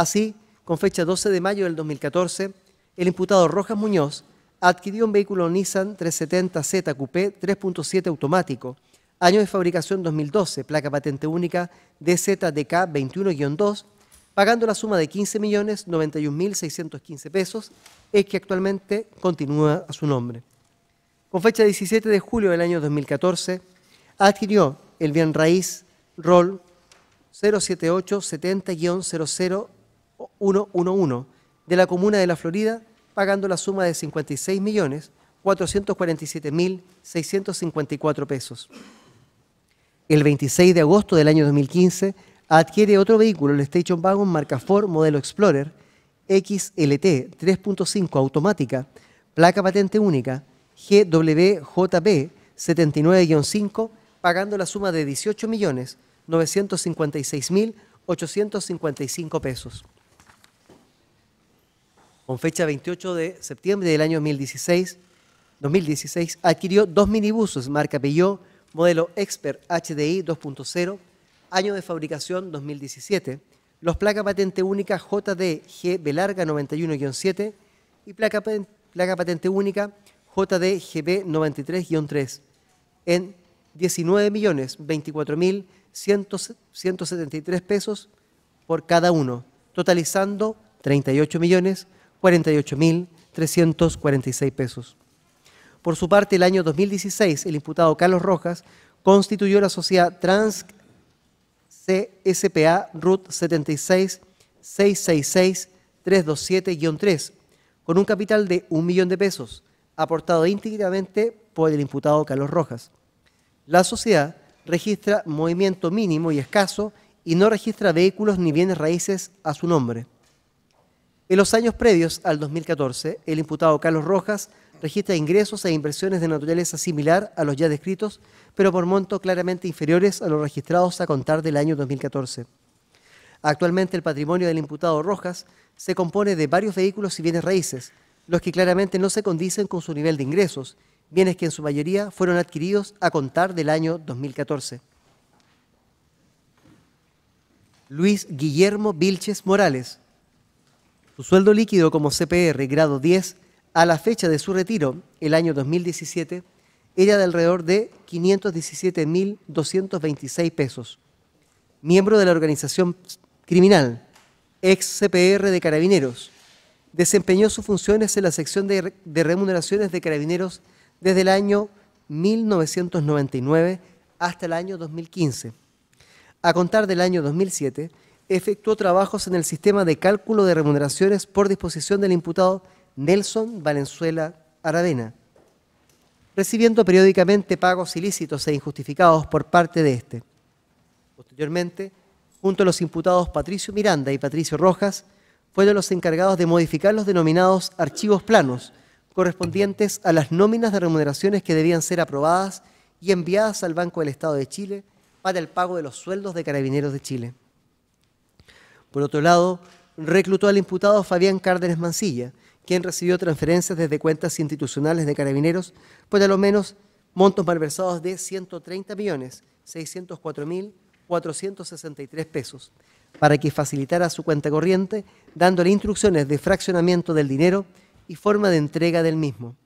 Así, con fecha 12 de mayo del 2014, el imputado Rojas Muñoz adquirió un vehículo Nissan 370Z Coupé 3.7 automático, año de fabricación 2012, placa patente única DZDK 21-2, pagando la suma de 15.091.615 pesos, es que actualmente continúa a su nombre. Con fecha 17 de julio del año 2014, adquirió el bien raíz ROL 07870 00 111 de la comuna de La Florida, pagando la suma de 56.447.654 pesos. El 26 de agosto del año 2015 adquiere otro vehículo, el Station Wagon marca Ford modelo Explorer XLT 3.5 automática, placa patente única GWJB 79-5, pagando la suma de 18.956.855 pesos con fecha 28 de septiembre del año 2016, adquirió dos minibuses marca Peugeot, modelo Expert HDI 2.0, año de fabricación 2017, los placa patente única JDGB larga 91-7 y placa, placa patente única JDGB 93-3 en 19.024.173 pesos por cada uno, totalizando 38 millones 48.346 pesos. Por su parte, el año 2016, el imputado Carlos Rojas constituyó la sociedad Trans CSPA RUT 76 3 con un capital de un millón de pesos, aportado íntegramente por el imputado Carlos Rojas. La sociedad registra movimiento mínimo y escaso y no registra vehículos ni bienes raíces a su nombre. En los años previos al 2014, el imputado Carlos Rojas registra ingresos e inversiones de naturaleza similar a los ya descritos, pero por monto claramente inferiores a los registrados a contar del año 2014. Actualmente el patrimonio del imputado Rojas se compone de varios vehículos y bienes raíces, los que claramente no se condicen con su nivel de ingresos, bienes que en su mayoría fueron adquiridos a contar del año 2014. Luis Guillermo Vilches Morales, su sueldo líquido como CPR grado 10 a la fecha de su retiro, el año 2017, era de alrededor de 517.226 pesos. Miembro de la organización criminal, ex CPR de Carabineros, desempeñó sus funciones en la sección de, remuneraciones de Carabineros desde el año 1999 hasta el año 2015. A contar del año 2007, efectuó trabajos en el sistema de cálculo de remuneraciones por disposición del imputado Nelson Valenzuela Aravena, recibiendo periódicamente pagos ilícitos e injustificados por parte de este. Posteriormente, junto a los imputados Patricio Miranda y Patricio Rojas, fueron los encargados de modificar los denominados archivos planos correspondientes a las nóminas de remuneraciones que debían ser aprobadas y enviadas al Banco del Estado de Chile para el pago de los sueldos de carabineros de Chile. Por otro lado, reclutó al imputado Fabián Cárdenas Mancilla, quien recibió transferencias desde cuentas institucionales de carabineros por a lo menos montos malversados de 130.604.463 millones pesos para que facilitara su cuenta corriente, dándole instrucciones de fraccionamiento del dinero y forma de entrega del mismo.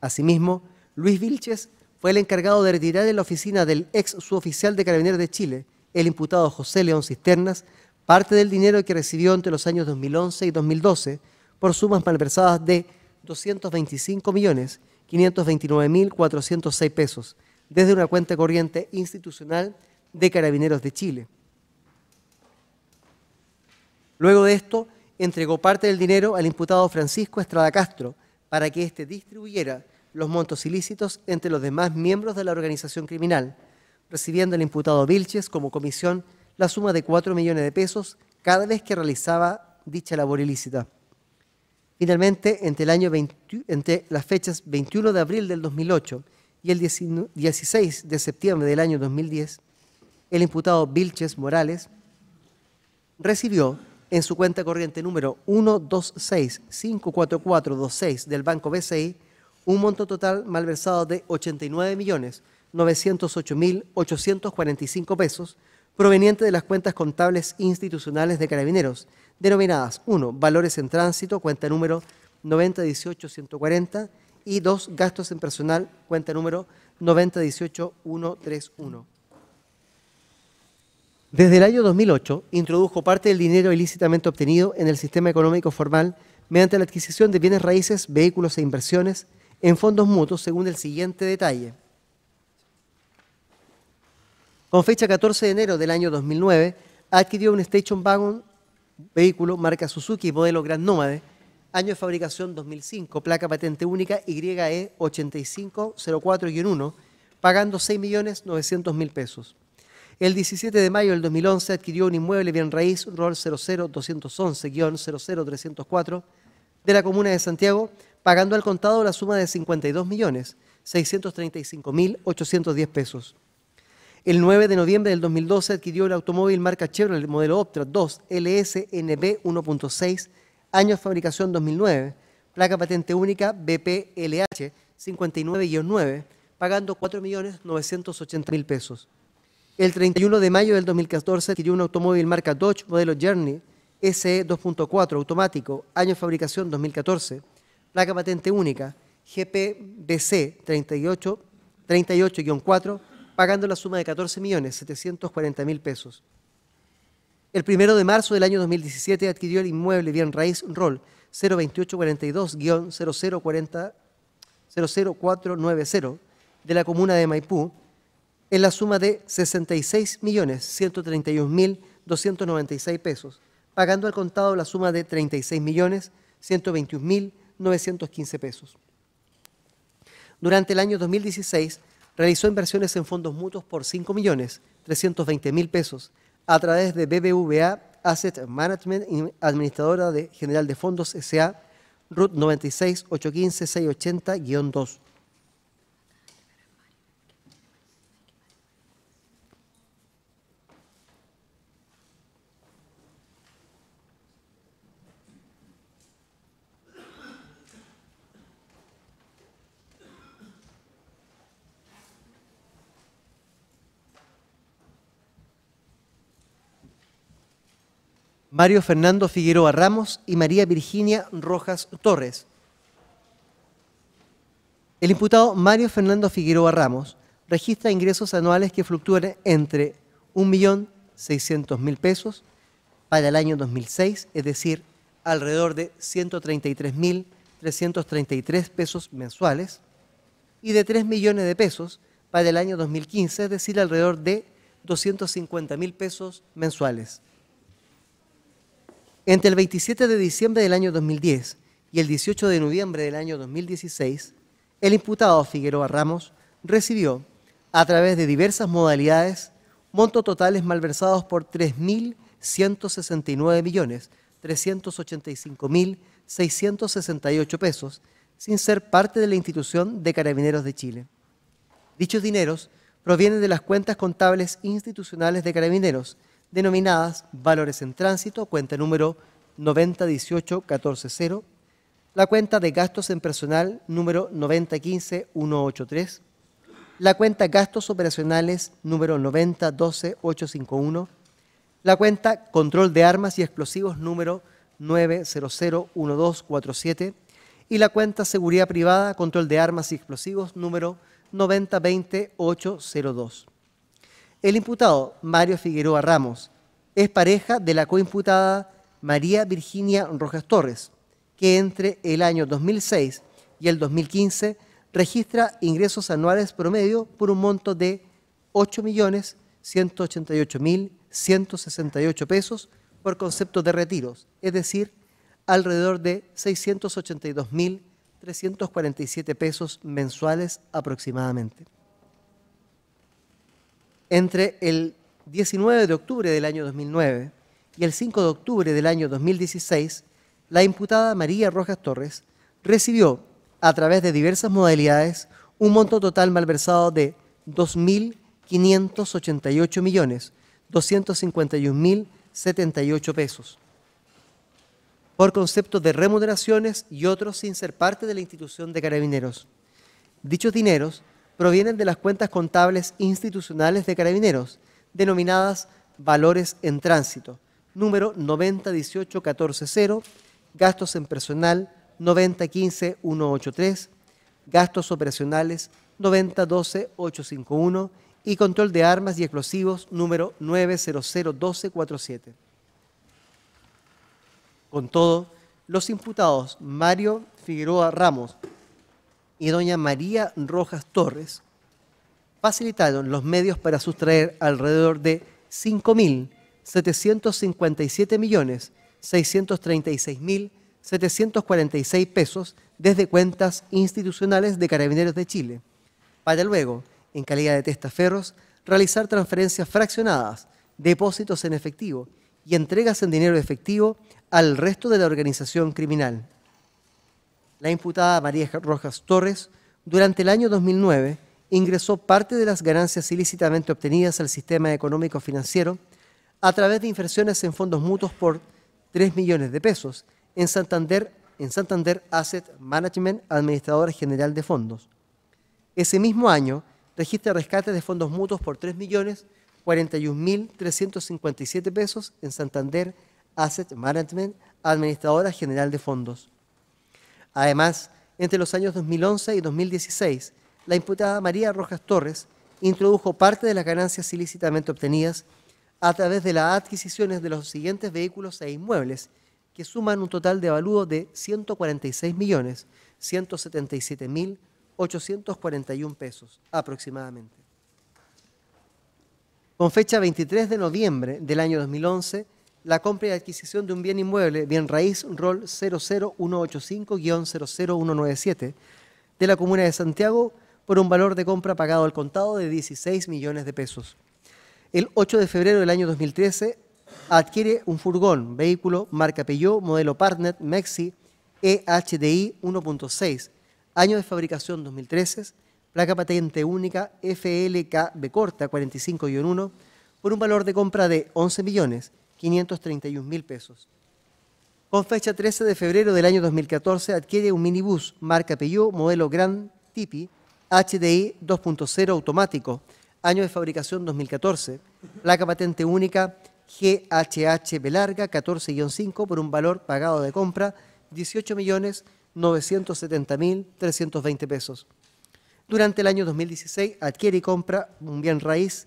Asimismo, Luis Vilches fue el encargado de retirar de la oficina del ex suboficial de Carabineros de Chile, el imputado José León Cisternas, parte del dinero que recibió entre los años 2011 y 2012 por sumas malversadas de 225.529.406 pesos desde una cuenta corriente institucional de Carabineros de Chile. Luego de esto, entregó parte del dinero al imputado Francisco Estrada Castro para que éste distribuyera los montos ilícitos entre los demás miembros de la organización criminal, recibiendo el imputado Vilches como comisión la suma de 4 millones de pesos cada vez que realizaba dicha labor ilícita. Finalmente, entre, el año las fechas 21 de abril del 2008 y el 16 de septiembre del año 2010, el imputado Vilches Morales recibió en su cuenta corriente número 12654426 del Banco BCI un monto total malversado de 89.908.845 pesos proveniente de las cuentas contables institucionales de carabineros, denominadas 1. Valores en tránsito, cuenta número 9018-140 y 2. Gastos en personal, cuenta número 9018-131. Desde el año 2008 introdujo parte del dinero ilícitamente obtenido en el sistema económico formal mediante la adquisición de bienes raíces, vehículos e inversiones en fondos mutuos según el siguiente detalle. Con fecha 14 de enero del año 2009, adquirió un Station Wagon vehículo marca Suzuki, modelo Gran Nómade, año de fabricación 2005, placa patente única YE 8504-1, pagando 6.900.000 pesos. El 17 de mayo del 2011 adquirió un inmueble bien raíz ROL 00211-00304 de la Comuna de Santiago, pagando al contado la suma de 52.635.810 pesos. El 9 de noviembre del 2012 adquirió el automóvil marca Chevrolet modelo Optra 2 LSNB 1.6, año de fabricación 2009, placa patente única BPLH 59-9, pagando 4.980.000 pesos. El 31 de mayo del 2014 adquirió un automóvil marca Dodge modelo Journey SE 2.4 automático, año de fabricación 2014, placa patente única GPBC 38-4, pagando la suma de 14.740.000 pesos. El primero de marzo del año 2017 adquirió el inmueble bien raíz ROL 02842-00490 de la comuna de Maipú en la suma de 66.131.296 pesos, pagando al contado la suma de 36.121.915 pesos. Durante el año 2016 realizó inversiones en fondos mutuos por 5 millones 320 mil pesos a través de BBVA Asset Management, administradora de, general de fondos SA, RUT 96815680 2 Mario Fernando Figueroa Ramos y María Virginia Rojas Torres. El imputado Mario Fernando Figueroa Ramos registra ingresos anuales que fluctúan entre 1.600.000 pesos para el año 2006, es decir, alrededor de 133.333 pesos mensuales, y de 3 millones de pesos para el año 2015, es decir, alrededor de 250.000 pesos mensuales. Entre el 27 de diciembre del año 2010 y el 18 de noviembre del año 2016, el imputado Figueroa Ramos recibió, a través de diversas modalidades, montos totales malversados por 3.169.385.668 pesos, sin ser parte de la institución de Carabineros de Chile. Dichos dineros provienen de las cuentas contables institucionales de Carabineros, denominadas Valores en Tránsito, cuenta número 9018140, la cuenta de gastos en personal número 9015183, la cuenta gastos operacionales número 9012851, la cuenta control de armas y explosivos número 9001247 y la cuenta seguridad privada control de armas y explosivos número 9020802. El imputado, Mario Figueroa Ramos, es pareja de la coimputada María Virginia Rojas Torres, que entre el año 2006 y el 2015 registra ingresos anuales promedio por un monto de 8.188.168 pesos por concepto de retiros, es decir, alrededor de 682.347 pesos mensuales aproximadamente entre el 19 de octubre del año 2009 y el 5 de octubre del año 2016, la imputada María Rojas Torres recibió, a través de diversas modalidades, un monto total malversado de 2.588.251.078 millones pesos por concepto de remuneraciones y otros sin ser parte de la institución de carabineros. Dichos dineros provienen de las cuentas contables institucionales de carabineros, denominadas valores en tránsito, número 9018140, gastos en personal 9015183, gastos operacionales 9012851 y control de armas y explosivos número 9001247. Con todo, los imputados Mario Figueroa Ramos, y doña María Rojas Torres facilitaron los medios para sustraer alrededor de 5.757.636.746 pesos desde cuentas institucionales de Carabineros de Chile, para luego, en calidad de testaferros, realizar transferencias fraccionadas, depósitos en efectivo y entregas en dinero efectivo al resto de la organización criminal. La imputada María Rojas Torres, durante el año 2009, ingresó parte de las ganancias ilícitamente obtenidas al sistema económico financiero a través de inversiones en fondos mutuos por 3 millones de pesos en Santander, Asset Management, administradora general de fondos. Ese mismo año registra rescates de fondos mutuos por 3 millones pesos en Santander Asset Management, administradora general de fondos. Además, entre los años 2011 y 2016, la imputada María Rojas Torres introdujo parte de las ganancias ilícitamente obtenidas a través de las adquisiciones de los siguientes vehículos e inmuebles, que suman un total de avalúo de 146.177.841 pesos aproximadamente. Con fecha 23 de noviembre del año 2011, la compra y adquisición de un bien inmueble, bien raíz, rol 00185-00197, de la Comuna de Santiago, por un valor de compra pagado al contado de 16 millones de pesos. El 8 de febrero del año 2013 adquiere un furgón, vehículo marca Peugeot, modelo Partner, Mexi, EHDI 1.6, año de fabricación 2013, placa patente única FLKB corta 45-1, por un valor de compra de 11 millones 531 mil pesos. Con fecha 13 de febrero del año 2014 adquiere un minibús marca Peugeot modelo Grand Tipi HDI 2.0 automático, año de fabricación 2014, placa patente única GHH Belarga 14-5 por un valor pagado de compra 18.970.320 pesos. Durante el año 2016 adquiere y compra un bien raíz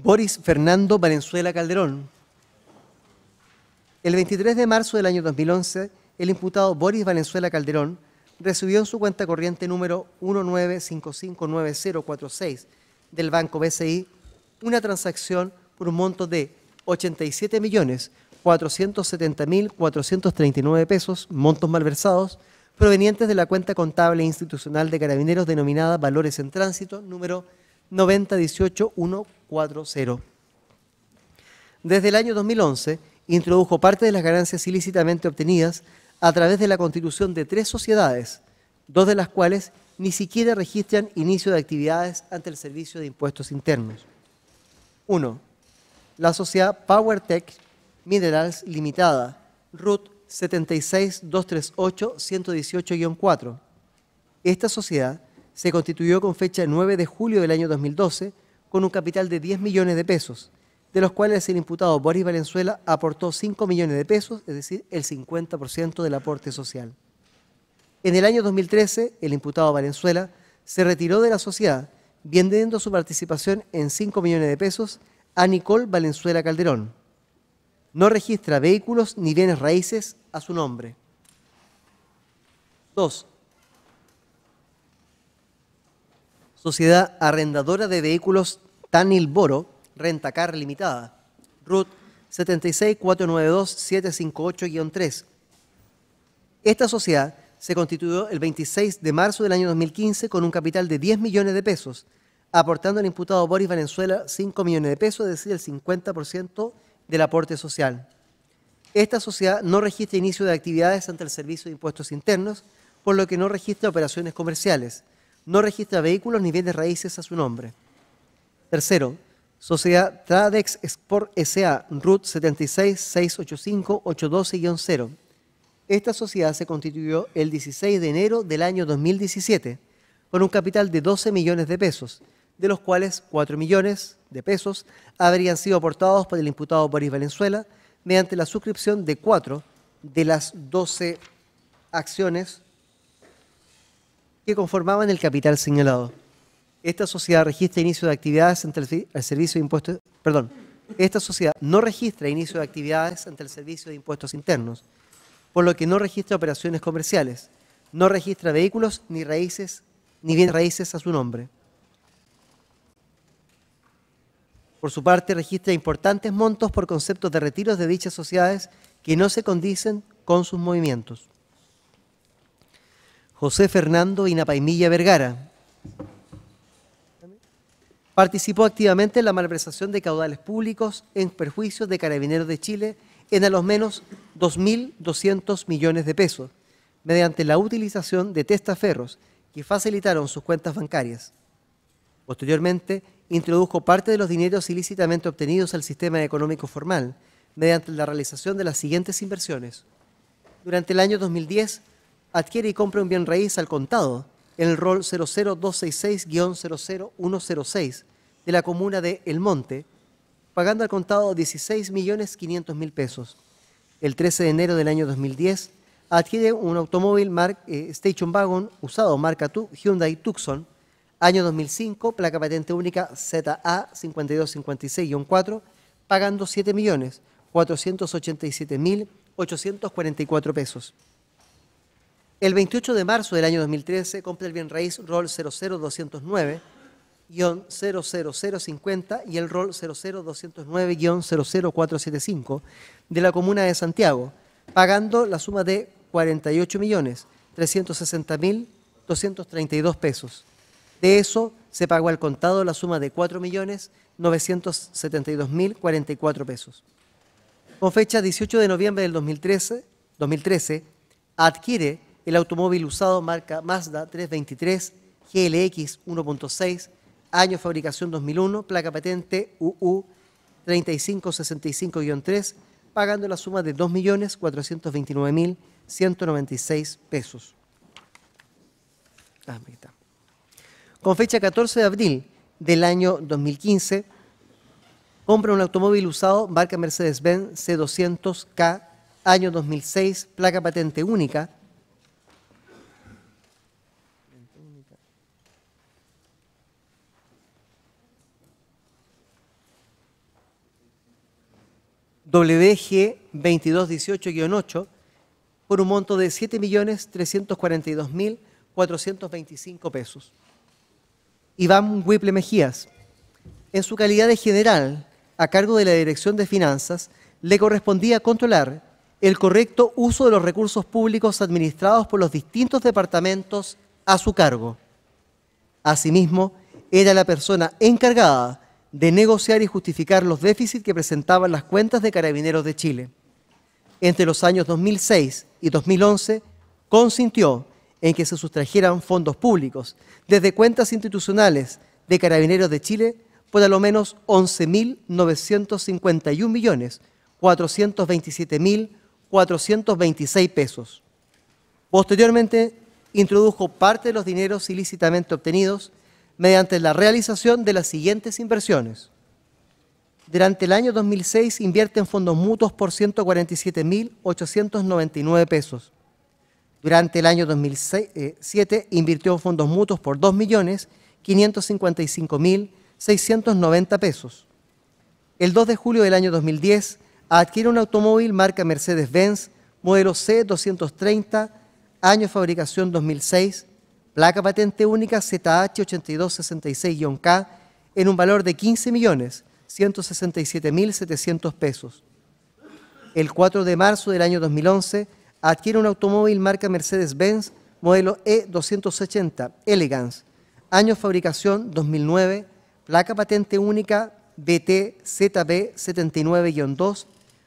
Boris Fernando Valenzuela Calderón. El 23 de marzo del año 2011, el imputado Boris Valenzuela Calderón recibió en su cuenta corriente número 19559046 del Banco BCI una transacción por un monto de 87.470.439 pesos, montos malversados, provenientes de la cuenta contable institucional de carabineros denominada Valores en Tránsito número 901814. 4.0. Desde el año 2011 introdujo parte de las ganancias ilícitamente obtenidas a través de la constitución de tres sociedades, dos de las cuales ni siquiera registran inicio de actividades ante el Servicio de Impuestos Internos. 1. La sociedad PowerTech Minerals Limitada, RUT 76238-118-4. Esta sociedad se constituyó con fecha 9 de julio del año 2012 con un capital de 10 millones de pesos, de los cuales el imputado Boris Valenzuela aportó 5 millones de pesos, es decir, el 50% del aporte social. En el año 2013, el imputado Valenzuela se retiró de la sociedad, vendiendo su participación en 5 millones de pesos a Nicole Valenzuela Calderón. No registra vehículos ni bienes raíces a su nombre. 2. sociedad arrendadora de vehículos TANIL Tanilboro, Rentacar Limitada, RUT 76492758 3 Esta sociedad se constituyó el 26 de marzo del año 2015 con un capital de 10 millones de pesos, aportando al imputado Boris Venezuela 5 millones de pesos, es decir, el 50% del aporte social. Esta sociedad no registra inicio de actividades ante el Servicio de Impuestos Internos, por lo que no registra operaciones comerciales no registra vehículos ni bienes raíces a su nombre. Tercero, Sociedad Tradex Export SA, RUT 76 0 Esta sociedad se constituyó el 16 de enero del año 2017 con un capital de 12 millones de pesos, de los cuales 4 millones de pesos habrían sido aportados por el imputado Boris Valenzuela mediante la suscripción de 4 de las 12 acciones que conformaban el capital señalado. Esta sociedad registra inicio de actividades ante el servicio de impuestos, perdón, esta sociedad no registra inicio de actividades ante el servicio de impuestos internos, por lo que no registra operaciones comerciales, no registra vehículos ni raíces ni bienes raíces a su nombre. Por su parte, registra importantes montos por conceptos de retiros de dichas sociedades que no se condicen con sus movimientos. José Fernando Inapaimilla Vergara. Participó activamente en la malversación de caudales públicos en perjuicio de Carabineros de Chile en a los menos 2.200 millones de pesos, mediante la utilización de testaferros que facilitaron sus cuentas bancarias. Posteriormente, introdujo parte de los dineros ilícitamente obtenidos al sistema económico formal, mediante la realización de las siguientes inversiones. Durante el año 2010, adquiere y compra un bien raíz al contado en el rol 00266-00106 de la comuna de El Monte, pagando al contado 16.500.000 pesos. El 13 de enero del año 2010 adquiere un automóvil eh, Station Wagon usado marca Hyundai Tucson, año 2005, placa patente única ZA5256-4, pagando 7.487.844 pesos. El 28 de marzo del año 2013 compra el bien raíz ROL 00209-00050 y el ROL 00209-00475 de la comuna de Santiago, pagando la suma de 48.360.232 pesos. De eso se pagó al contado la suma de 4.972.044 pesos. Con fecha 18 de noviembre del 2013 adquiere el automóvil usado marca Mazda 323 GLX 1.6, año fabricación 2001, placa patente UU 3565-3, pagando la suma de 2.429.196 pesos. Ah, Con fecha 14 de abril del año 2015, compra un automóvil usado marca Mercedes-Benz C200K, año 2006, placa patente única, WG 2218-8 por un monto de 7.342.425 pesos. Iván Huiple Mejías, en su calidad de general a cargo de la Dirección de Finanzas, le correspondía controlar el correcto uso de los recursos públicos administrados por los distintos departamentos a su cargo. Asimismo, era la persona encargada de negociar y justificar los déficits que presentaban las cuentas de carabineros de Chile. Entre los años 2006 y 2011, consintió en que se sustrajeran fondos públicos desde cuentas institucionales de carabineros de Chile por a lo menos 11.951.427.426 millones pesos. Posteriormente, introdujo parte de los dineros ilícitamente obtenidos mediante la realización de las siguientes inversiones. Durante el año 2006 invierte en fondos mutuos por 147.899 pesos. Durante el año 2007 invirtió en fondos mutuos por 2.555.690 pesos. El 2 de julio del año 2010 adquiere un automóvil marca Mercedes-Benz, modelo C230, año fabricación 2006, placa patente única ZH8266-K en un valor de 15.167.700 pesos. El 4 de marzo del año 2011 adquiere un automóvil marca Mercedes-Benz modelo E280 Elegance, año fabricación 2009, placa patente única BTZB79-2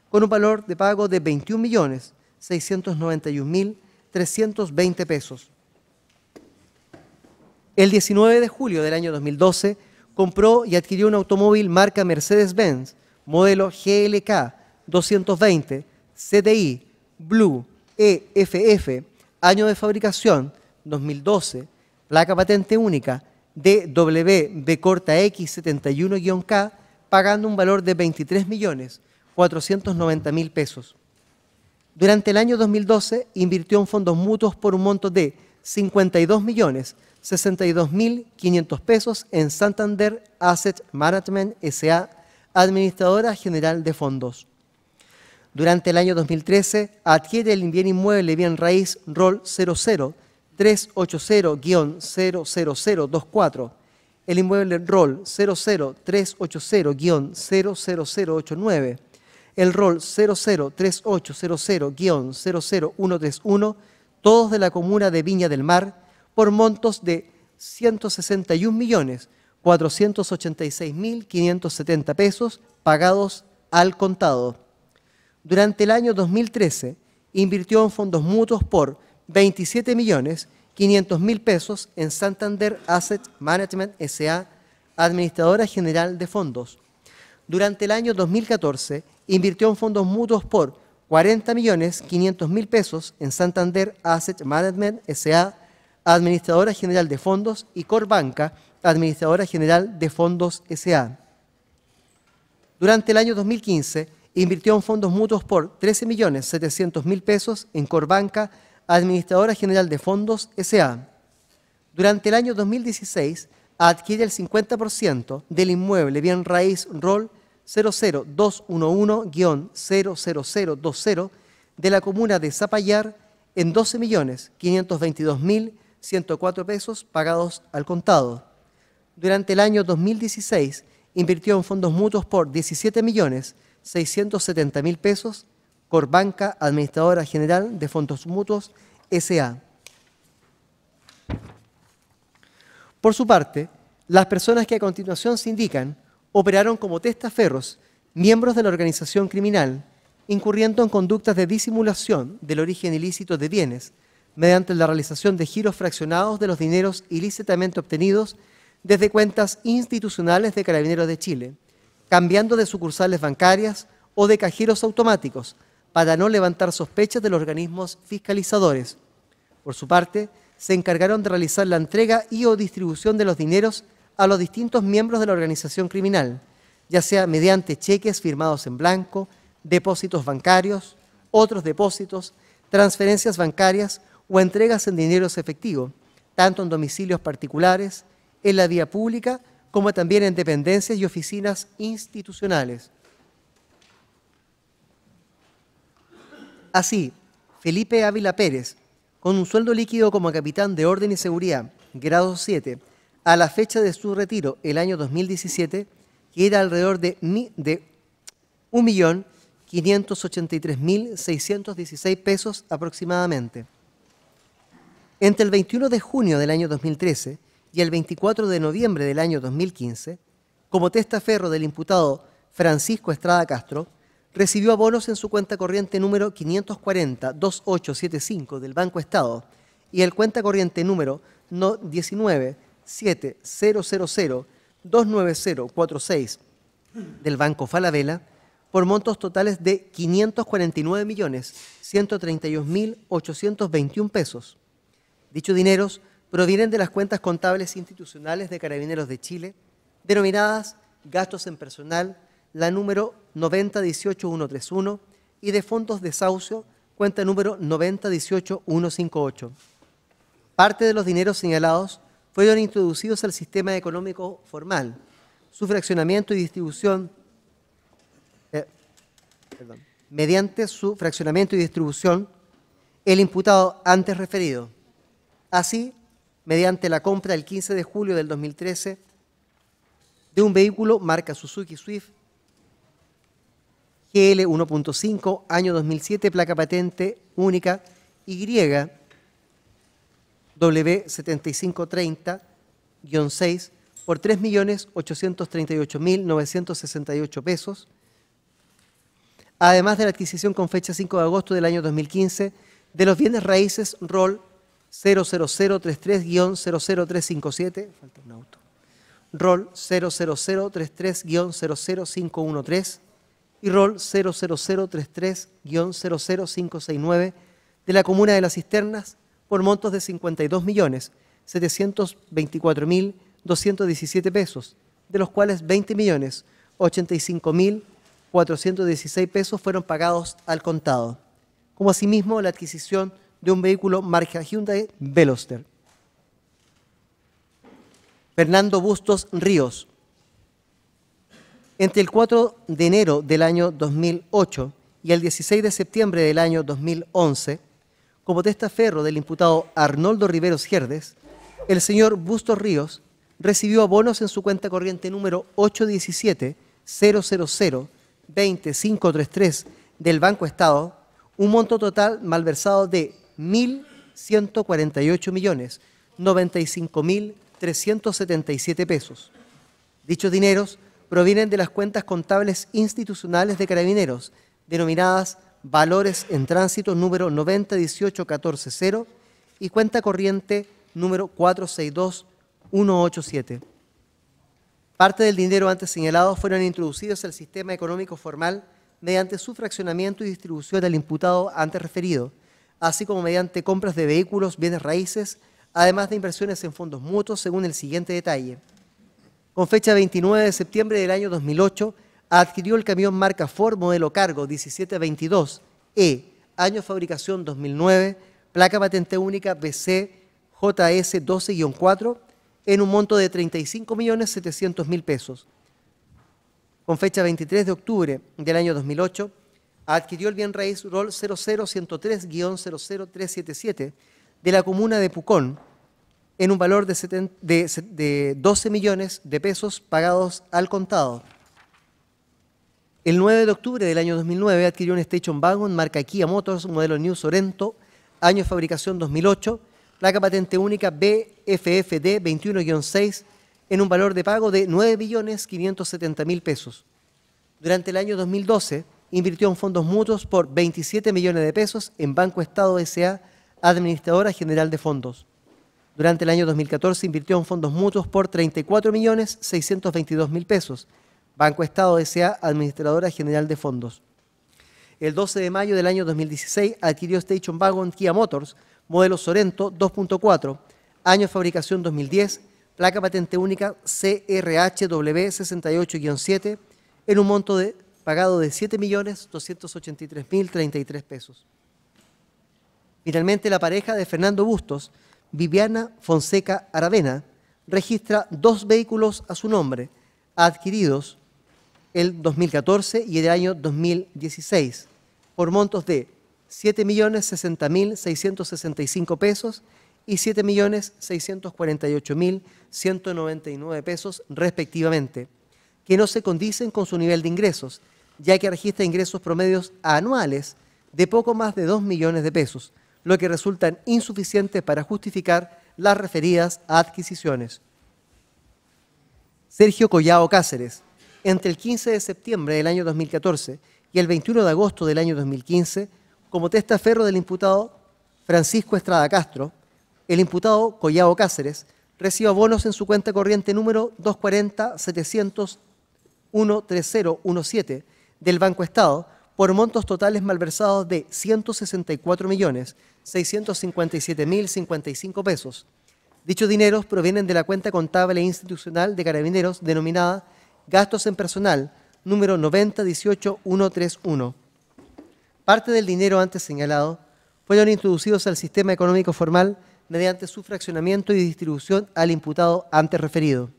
con un valor de pago de 21.691.320 pesos. El 19 de julio del año 2012 compró y adquirió un automóvil marca Mercedes-Benz, modelo GLK 220, CDI Blue, EFF, año de fabricación 2012, placa patente única de corta X71-K, pagando un valor de 23.490.000 pesos. Durante el año 2012 invirtió en fondos mutuos por un monto de 52 millones 62.500 pesos en Santander Asset Management SA, administradora general de fondos. Durante el año 2013 adquiere el bien inmueble bien raíz ROL 00380-00024, el inmueble ROL 00380-00089, el ROL 003800 00131 todos de la comuna de Viña del Mar, por montos de 161.486.570 pesos pagados al contado. Durante el año 2013 invirtió en fondos mutuos por 27.500.000 pesos en Santander Asset Management SA, Administradora General de Fondos. Durante el año 2014 invirtió en fondos mutuos por 40.500.000 pesos en Santander Asset Management SA, Administradora General de Fondos, y Corbanca, Administradora General de Fondos SA. Durante el año 2015, invirtió en fondos mutuos por 13.700.000 pesos en Corbanca, Administradora General de Fondos SA. Durante el año 2016, adquiere el 50% del inmueble bien raíz ROL 00211-00020 de la comuna de Zapallar en 12.522.000 104 pesos pagados al contado. Durante el año 2016 invirtió en fondos mutuos por 17 millones 670 mil pesos Banca Administradora General de Fondos Mutuos SA. Por su parte, las personas que a continuación se indican operaron como testaferros, miembros de la organización criminal, incurriendo en conductas de disimulación del origen ilícito de bienes, mediante la realización de giros fraccionados de los dineros ilícitamente obtenidos desde cuentas institucionales de Carabineros de Chile, cambiando de sucursales bancarias o de cajeros automáticos para no levantar sospechas de los organismos fiscalizadores. Por su parte, se encargaron de realizar la entrega y o distribución de los dineros a los distintos miembros de la organización criminal, ya sea mediante cheques firmados en blanco, depósitos bancarios, otros depósitos, transferencias bancarias o entregas en dineros efectivo, tanto en domicilios particulares, en la vía pública, como también en dependencias y oficinas institucionales. Así, Felipe Ávila Pérez, con un sueldo líquido como capitán de Orden y Seguridad, grado 7, a la fecha de su retiro, el año 2017, que era alrededor de, de 1.583.616 pesos aproximadamente. Entre el 21 de junio del año 2013 y el 24 de noviembre del año 2015, como testaferro del imputado Francisco Estrada Castro, recibió abonos en su cuenta corriente número 540-2875 del Banco Estado y el cuenta corriente número 19 7000 29046 del Banco Falabella por montos totales de 549.131.821 pesos, Dichos dineros provienen de las cuentas contables institucionales de Carabineros de Chile, denominadas gastos en personal, la número 9018131, y de fondos de saucio, cuenta número 9018158. Parte de los dineros señalados fueron introducidos al sistema económico formal. Su fraccionamiento y distribución, eh, mediante su fraccionamiento y distribución, el imputado antes referido Así, mediante la compra el 15 de julio del 2013 de un vehículo marca Suzuki Swift GL 1.5, año 2007, placa patente única Y W7530-6 por 3.838.968 pesos, además de la adquisición con fecha 5 de agosto del año 2015 de los bienes raíces Roll, 00033-00357, falta un auto, rol 00033-00513 y rol 00033-00569 de la comuna de Las Cisternas por montos de 52.724.217 pesos, de los cuales 20.085.416 pesos fueron pagados al contado, como asimismo la adquisición de de un vehículo marca Hyundai Veloster. Fernando Bustos Ríos. Entre el 4 de enero del año 2008 y el 16 de septiembre del año 2011, como testaferro del imputado Arnoldo Riveros Sierdes, el señor Bustos Ríos recibió bonos en su cuenta corriente número 817 000 20533 del Banco Estado un monto total malversado de 1.148 millones pesos. Dichos dineros provienen de las cuentas contables institucionales de carabineros, denominadas Valores en Tránsito número 9018140 y cuenta corriente número 462187. Parte del dinero antes señalado fueron introducidos al sistema económico formal mediante su fraccionamiento y distribución del imputado antes referido, así como mediante compras de vehículos, bienes raíces, además de inversiones en fondos mutuos, según el siguiente detalle. Con fecha 29 de septiembre del año 2008, adquirió el camión marca Ford modelo cargo 1722E, e, año fabricación 2009, placa patente única bcjs 12 4 en un monto de 35.700.000 pesos. Con fecha 23 de octubre del año 2008, adquirió el bien raíz ROL 00103-00377 de la comuna de Pucón en un valor de, 12 millones de pesos pagados al contado. El 9 de octubre del año 2009 adquirió un Station Wagon marca Kia Motors, modelo New Sorento, año de fabricación 2008, placa patente única BFFD 21-6, en un valor de pago de 9.570.000 pesos. Durante el año 2012 invirtió en fondos mutuos por 27 millones de pesos en Banco Estado S.A., administradora general de fondos. Durante el año 2014 invirtió en fondos mutuos por 34 millones 622 mil pesos. Banco Estado S.A., administradora general de fondos. El 12 de mayo del año 2016 adquirió Station Wagon Kia Motors, modelo Sorento 2.4, año de fabricación 2010, placa patente única CRHW68-7, en un monto de pagado de 7.283.033 pesos. Finalmente, la pareja de Fernando Bustos, Viviana Fonseca Aravena, registra dos vehículos a su nombre, adquiridos el 2014 y el año 2016, por montos de 7.060.665 pesos y 7.648.199 pesos respectivamente, que no se condicen con su nivel de ingresos, ya que registra ingresos promedios anuales de poco más de 2 millones de pesos, lo que resultan insuficientes para justificar las referidas adquisiciones. Sergio Collao Cáceres, entre el 15 de septiembre del año 2014 y el 21 de agosto del año 2015, como testaferro del imputado Francisco Estrada Castro, el imputado Collao Cáceres recibió bonos en su cuenta corriente número 240 700 13017 del Banco Estado por montos totales malversados de 164.657.055 pesos. Dichos dineros provienen de la cuenta contable e institucional de carabineros denominada Gastos en Personal, número 9018131. Parte del dinero antes señalado fueron introducidos al sistema económico formal mediante su fraccionamiento y distribución al imputado antes referido.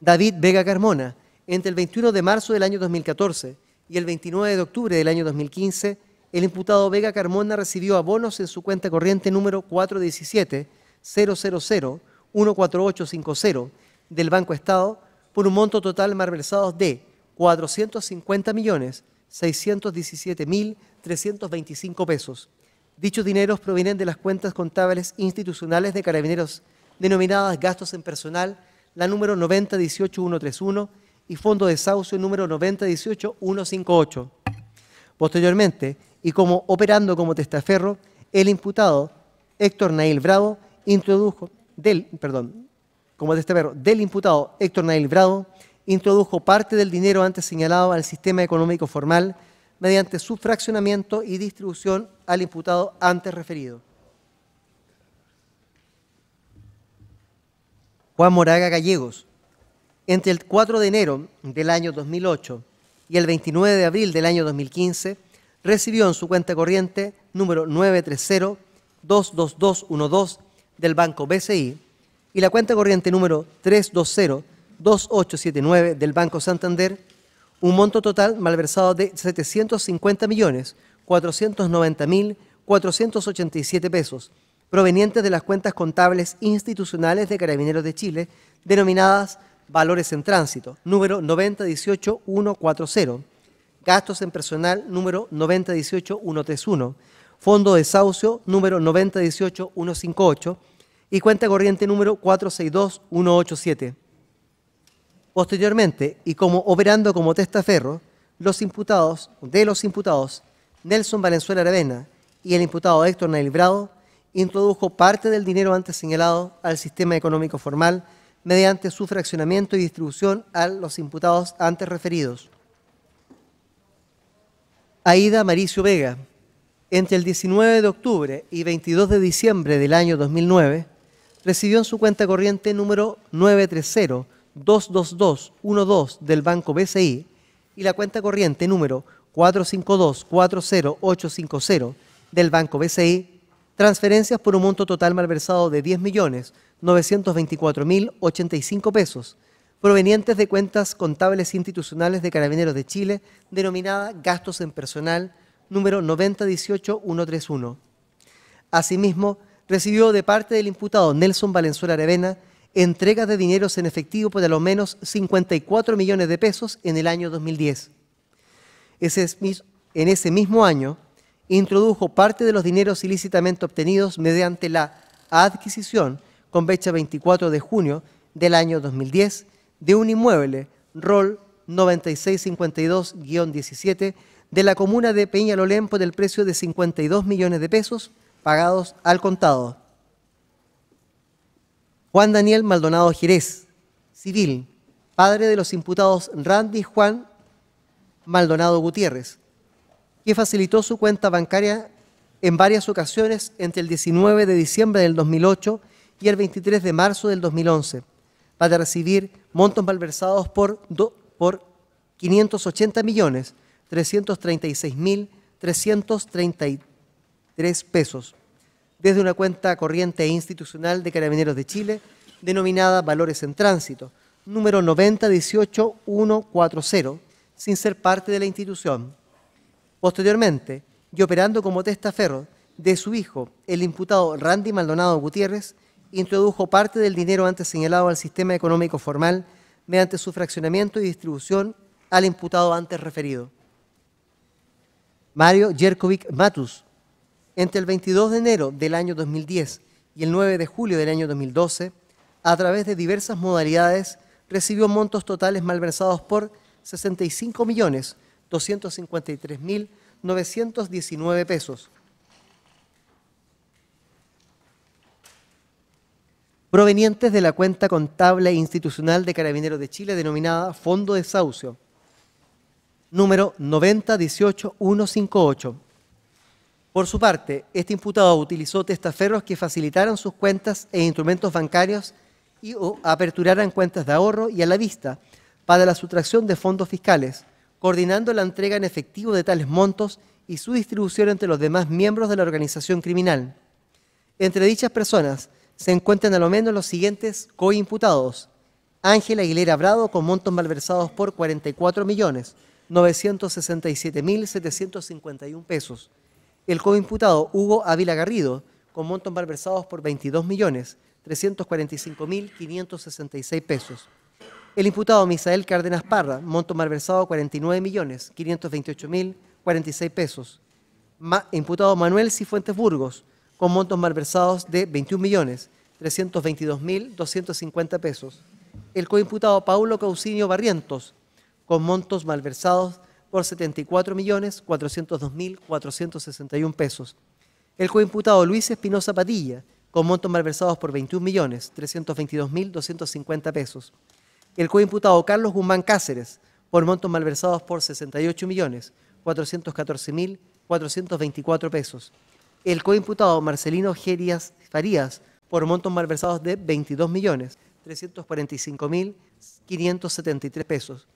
David Vega Carmona, entre el 21 de marzo del año 2014 y el 29 de octubre del año 2015, el imputado Vega Carmona recibió abonos en su cuenta corriente número 417-000-14850 del Banco Estado por un monto total malversado de 450.617.325 pesos. Dichos dineros provienen de las cuentas contables institucionales de carabineros denominadas gastos en personal, la número 9018131 y Fondo de Saucio número 9018158. Posteriormente, y como operando como testaferro, el imputado Héctor Nail Bravo introdujo del, perdón, como testaferro del imputado Héctor Nail Bravo introdujo parte del dinero antes señalado al sistema económico formal mediante su fraccionamiento y distribución al imputado antes referido. Juan Moraga Gallegos, entre el 4 de enero del año 2008 y el 29 de abril del año 2015, recibió en su cuenta corriente número 930-22212 del Banco BCI y la cuenta corriente número 320-2879 del Banco Santander un monto total malversado de 750.490.487 millones pesos provenientes de las cuentas contables institucionales de Carabineros de Chile denominadas Valores en tránsito, número 9018140. Gastos en personal, número 9018131. Fondo de saucio, número 9018158. Y cuenta corriente, número 462187. Posteriormente, y como operando como testaferro, los imputados, de los imputados, Nelson Valenzuela Aravena y el imputado Héctor Nail introdujo parte del dinero antes señalado al sistema económico formal mediante su fraccionamiento y distribución a los imputados antes referidos. Aida Maricio Vega, entre el 19 de octubre y 22 de diciembre del año 2009, recibió en su cuenta corriente número 930 12 del Banco BCI y la cuenta corriente número 452-40850 del Banco BCI transferencias por un monto total malversado de 10 millones 924.085 pesos, provenientes de cuentas contables institucionales de Carabineros de Chile, denominada Gastos en Personal, número 9018131. Asimismo, recibió de parte del imputado Nelson Valenzuela Arevena entregas de dineros en efectivo por al menos 54 millones de pesos en el año 2010. Ese en ese mismo año, introdujo parte de los dineros ilícitamente obtenidos mediante la adquisición con fecha 24 de junio del año 2010 de un inmueble, ROL 9652-17, de la comuna de Peñalolén por el precio de 52 millones de pesos pagados al contado. Juan Daniel Maldonado Girés, civil, padre de los imputados Randy Juan Maldonado Gutiérrez, que facilitó su cuenta bancaria en varias ocasiones entre el 19 de diciembre del 2008 y el 23 de marzo del 2011, para recibir montos malversados por, 580.336.333 por 580 mil pesos desde una cuenta corriente e institucional de Carabineros de Chile denominada Valores en Tránsito, número 9018140, sin ser parte de la institución. Posteriormente, y operando como testaferro de su hijo, el imputado Randy Maldonado Gutiérrez, introdujo parte del dinero antes señalado al sistema económico formal mediante su fraccionamiento y distribución al imputado antes referido. Mario Jerkovic Matus, entre el 22 de enero del año 2010 y el 9 de julio del año 2012, a través de diversas modalidades, recibió montos totales malversados por 65.253.919 pesos, provenientes de la cuenta contable institucional de Carabineros de Chile denominada Fondo de Saucio, número 9018158. Por su parte, este imputado utilizó testaferros que facilitaran sus cuentas e instrumentos bancarios y o, aperturaran cuentas de ahorro y a la vista para la sustracción de fondos fiscales, coordinando la entrega en efectivo de tales montos y su distribución entre los demás miembros de la organización criminal. Entre dichas personas se encuentran a lo menos los siguientes coimputados. Ángel Aguilera Brado con montos malversados por 44.967.751 millones pesos. El coimputado Hugo Ávila Garrido con montos malversados por 22 millones pesos. El imputado Misael Cárdenas Parra, monto malversado 49 millones pesos. imputado Manuel Cifuentes Burgos, con montos malversados de 21.322.250 pesos. El coimputado Paulo Causinio Barrientos, con montos malversados por 74.402.461 pesos. El coimputado Luis Espinosa Padilla, con montos malversados por 21.322.250 pesos. El coimputado Carlos Guzmán Cáceres, por montos malversados por 68.414.424 pesos el coimputado Marcelino Gerias Farías por montos malversados de 22.345.573 millones pesos.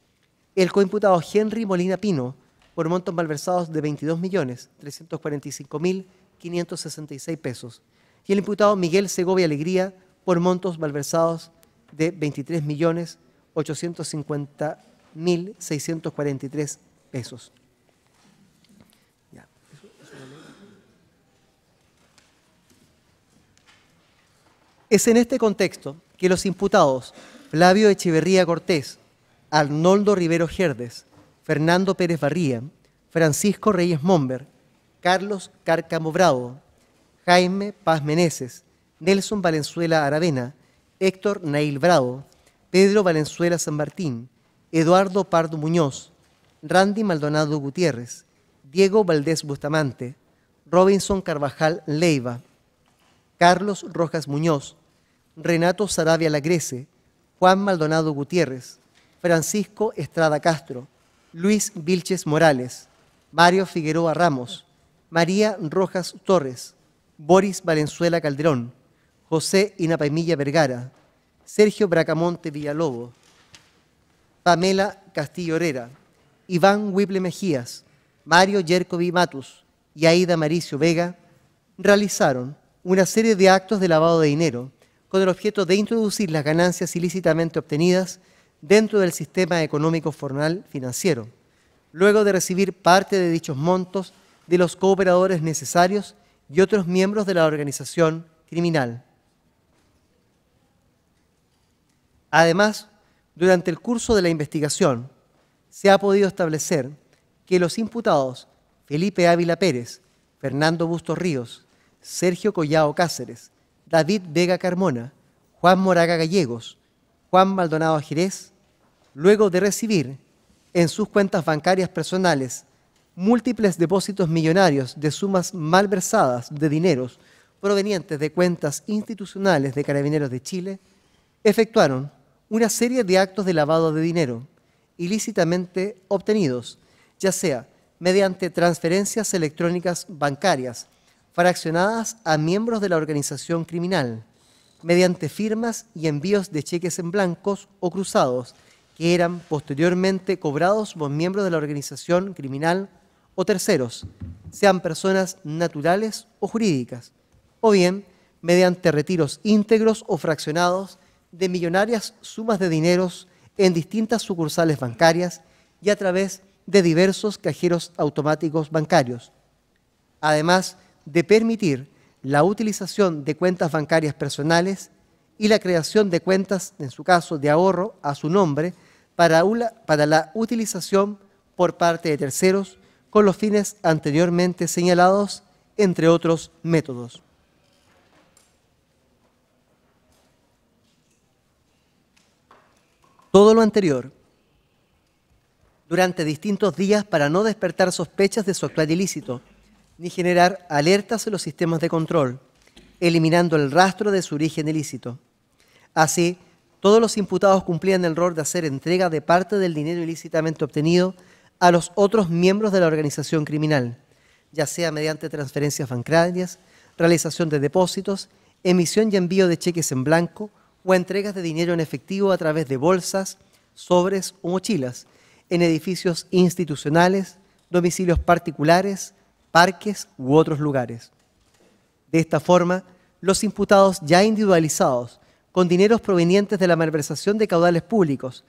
El coimputado Henry Molina Pino por montos malversados de 22.345.566 millones pesos. Y el imputado Miguel Segovia Alegría por montos malversados de 23.850.643 millones pesos. Es en este contexto que los imputados Flavio Echeverría Cortés, Arnoldo Rivero Gerdes, Fernando Pérez Barría, Francisco Reyes Momber, Carlos Cárcamo Bravo, Jaime Paz Meneses, Nelson Valenzuela Aravena, Héctor Nail Bravo, Pedro Valenzuela San Martín, Eduardo Pardo Muñoz, Randy Maldonado Gutiérrez, Diego Valdés Bustamante, Robinson Carvajal Leiva, Carlos Rojas Muñoz, Renato Sarabia Lagrece, Juan Maldonado Gutiérrez, Francisco Estrada Castro, Luis Vilches Morales, Mario Figueroa Ramos, María Rojas Torres, Boris Valenzuela Calderón, José Inapaimilla Vergara, Sergio Bracamonte Villalobo, Pamela Castillo Herrera, Iván Wible Mejías, Mario Yercovi Matus y Aida Maricio Vega realizaron una serie de actos de lavado de dinero con el objeto de introducir las ganancias ilícitamente obtenidas dentro del sistema económico formal financiero, luego de recibir parte de dichos montos de los cooperadores necesarios y otros miembros de la organización criminal. Además, durante el curso de la investigación, se ha podido establecer que los imputados Felipe Ávila Pérez, Fernando Bustos Ríos, Sergio Collao Cáceres, David Vega Carmona, Juan Moraga Gallegos, Juan Maldonado Jerez, luego de recibir en sus cuentas bancarias personales múltiples depósitos millonarios de sumas malversadas de dineros provenientes de cuentas institucionales de carabineros de Chile, efectuaron una serie de actos de lavado de dinero ilícitamente obtenidos, ya sea mediante transferencias electrónicas bancarias, fraccionadas a miembros de la organización criminal, mediante firmas y envíos de cheques en blancos o cruzados, que eran posteriormente cobrados por miembros de la organización criminal o terceros, sean personas naturales o jurídicas, o bien mediante retiros íntegros o fraccionados de millonarias sumas de dineros en distintas sucursales bancarias y a través de diversos cajeros automáticos bancarios. Además, de permitir la utilización de cuentas bancarias personales y la creación de cuentas, en su caso, de ahorro a su nombre para, la utilización por parte de terceros con los fines anteriormente señalados, entre otros métodos. Todo lo anterior, durante distintos días para no despertar sospechas de su actual ilícito, ni generar alertas en los sistemas de control, eliminando el rastro de su origen ilícito. Así, todos los imputados cumplían el rol de hacer entrega de parte del dinero ilícitamente obtenido a los otros miembros de la organización criminal, ya sea mediante transferencias bancarias, realización de depósitos, emisión y envío de cheques en blanco o entregas de dinero en efectivo a través de bolsas, sobres o mochilas en edificios institucionales, domicilios particulares, parques u otros lugares. De esta forma, los imputados ya individualizados, con dineros provenientes de la malversación de caudales públicos,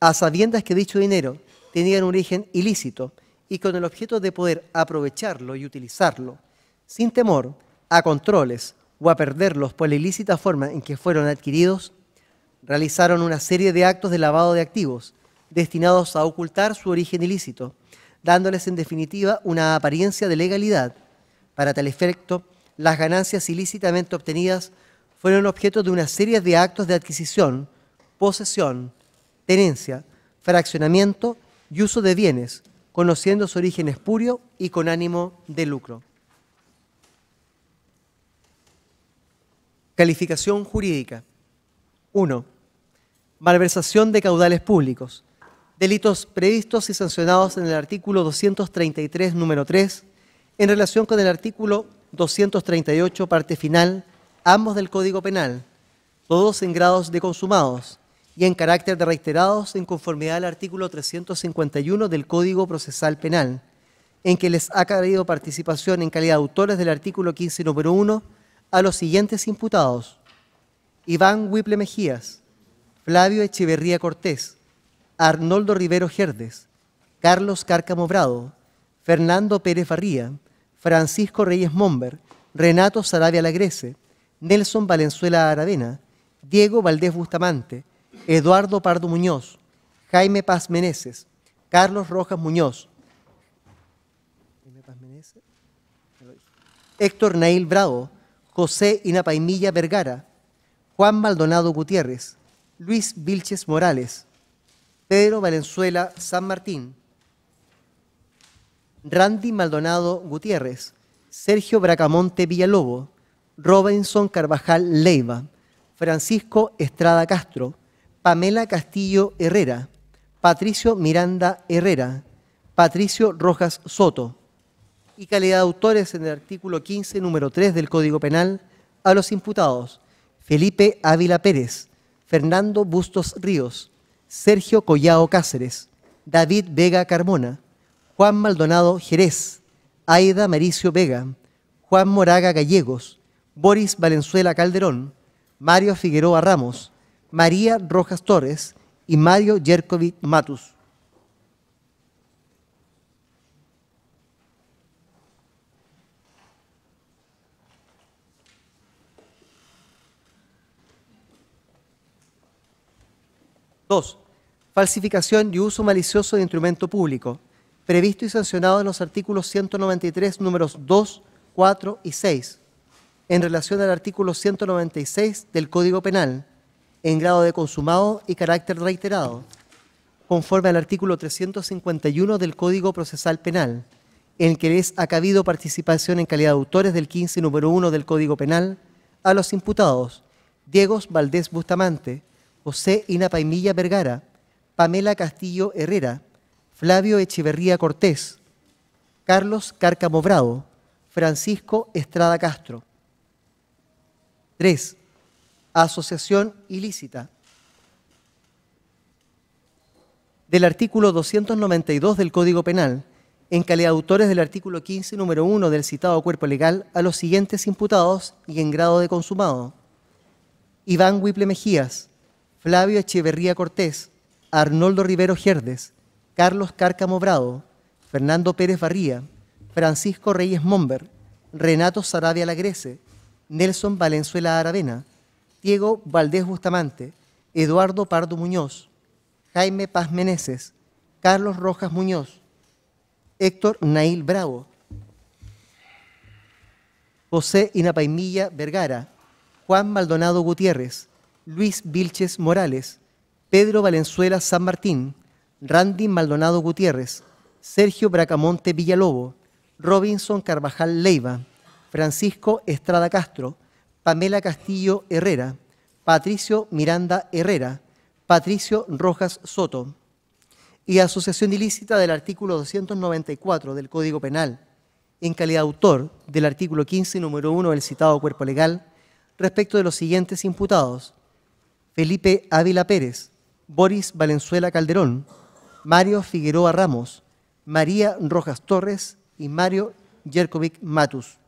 a sabiendas que dicho dinero tenía un origen ilícito y con el objeto de poder aprovecharlo y utilizarlo, sin temor a controles o a perderlos por la ilícita forma en que fueron adquiridos, realizaron una serie de actos de lavado de activos destinados a ocultar su origen ilícito, dándoles en definitiva una apariencia de legalidad. Para tal efecto, las ganancias ilícitamente obtenidas fueron objeto de una serie de actos de adquisición, posesión, tenencia, fraccionamiento y uso de bienes, conociendo su origen espurio y con ánimo de lucro. Calificación jurídica. 1. Malversación de caudales públicos delitos previstos y sancionados en el artículo 233, número 3, en relación con el artículo 238, parte final, ambos del Código Penal, todos en grados de consumados y en carácter de reiterados en conformidad al artículo 351 del Código Procesal Penal, en que les ha caído participación en calidad de autores del artículo 15, número 1, a los siguientes imputados. Iván Huiple Mejías, Flavio Echeverría Cortés, Arnoldo Rivero Gerdes, Carlos Cárcamo Brado, Fernando Pérez Farría, Francisco Reyes Momber, Renato Sarabia Lagrese, Nelson Valenzuela Aravena, Diego Valdés Bustamante, Eduardo Pardo Muñoz, Jaime Paz Meneses, Carlos Rojas Muñoz, Héctor Nail Bravo, José Inapaimilla Vergara, Juan Maldonado Gutiérrez, Luis Vilches Morales, Pedro Valenzuela San Martín, Randy Maldonado Gutiérrez, Sergio Bracamonte Villalobo, Robinson Carvajal Leiva, Francisco Estrada Castro, Pamela Castillo Herrera, Patricio Miranda Herrera, Patricio Rojas Soto, y calidad de autores en el artículo 15, número 3 del Código Penal, a los imputados Felipe Ávila Pérez, Fernando Bustos Ríos, Sergio Collao Cáceres, David Vega Carmona, Juan Maldonado Jerez, Aida Maricio Vega, Juan Moraga Gallegos, Boris Valenzuela Calderón, Mario Figueroa Ramos, María Rojas Torres y Mario Jerkovic Matus. 2. falsificación y uso malicioso de instrumento público, previsto y sancionado en los artículos 193, números 2, 4 y 6, en relación al artículo 196 del Código Penal, en grado de consumado y carácter reiterado, conforme al artículo 351 del Código Procesal Penal, en el que es ha cabido participación en calidad de autores del 15 número 1 del Código Penal a los imputados Diegos Valdés Bustamante, José Ina Paimilla Vergara, Pamela Castillo Herrera, Flavio Echeverría Cortés, Carlos Cárcamo Bravo, Francisco Estrada Castro. 3. Asociación ilícita. Del artículo 292 del Código Penal, en autores del artículo 15, número 1 del citado cuerpo legal, a los siguientes imputados y en grado de consumado. Iván Huiple Mejías, Flavio Echeverría Cortés, Arnoldo Rivero Gerdes, Carlos Cárcamo Brado, Fernando Pérez Barría, Francisco Reyes Momber, Renato Sarabia Lagrese, Nelson Valenzuela Aravena, Diego Valdés Bustamante, Eduardo Pardo Muñoz, Jaime Paz Meneses, Carlos Rojas Muñoz, Héctor Nail Bravo, José Inapaimilla Vergara, Juan Maldonado Gutiérrez, Luis Vilches Morales, Pedro Valenzuela San Martín, Randy Maldonado Gutiérrez, Sergio Bracamonte Villalobo, Robinson Carvajal Leiva, Francisco Estrada Castro, Pamela Castillo Herrera, Patricio Miranda Herrera, Patricio Rojas Soto y asociación ilícita del artículo 294 del Código Penal, en calidad de autor del artículo 15, número 1 del citado cuerpo legal, respecto de los siguientes imputados. Felipe Ávila Pérez, Boris Valenzuela Calderón, Mario Figueroa Ramos, María Rojas Torres y Mario Jerkovic Matus.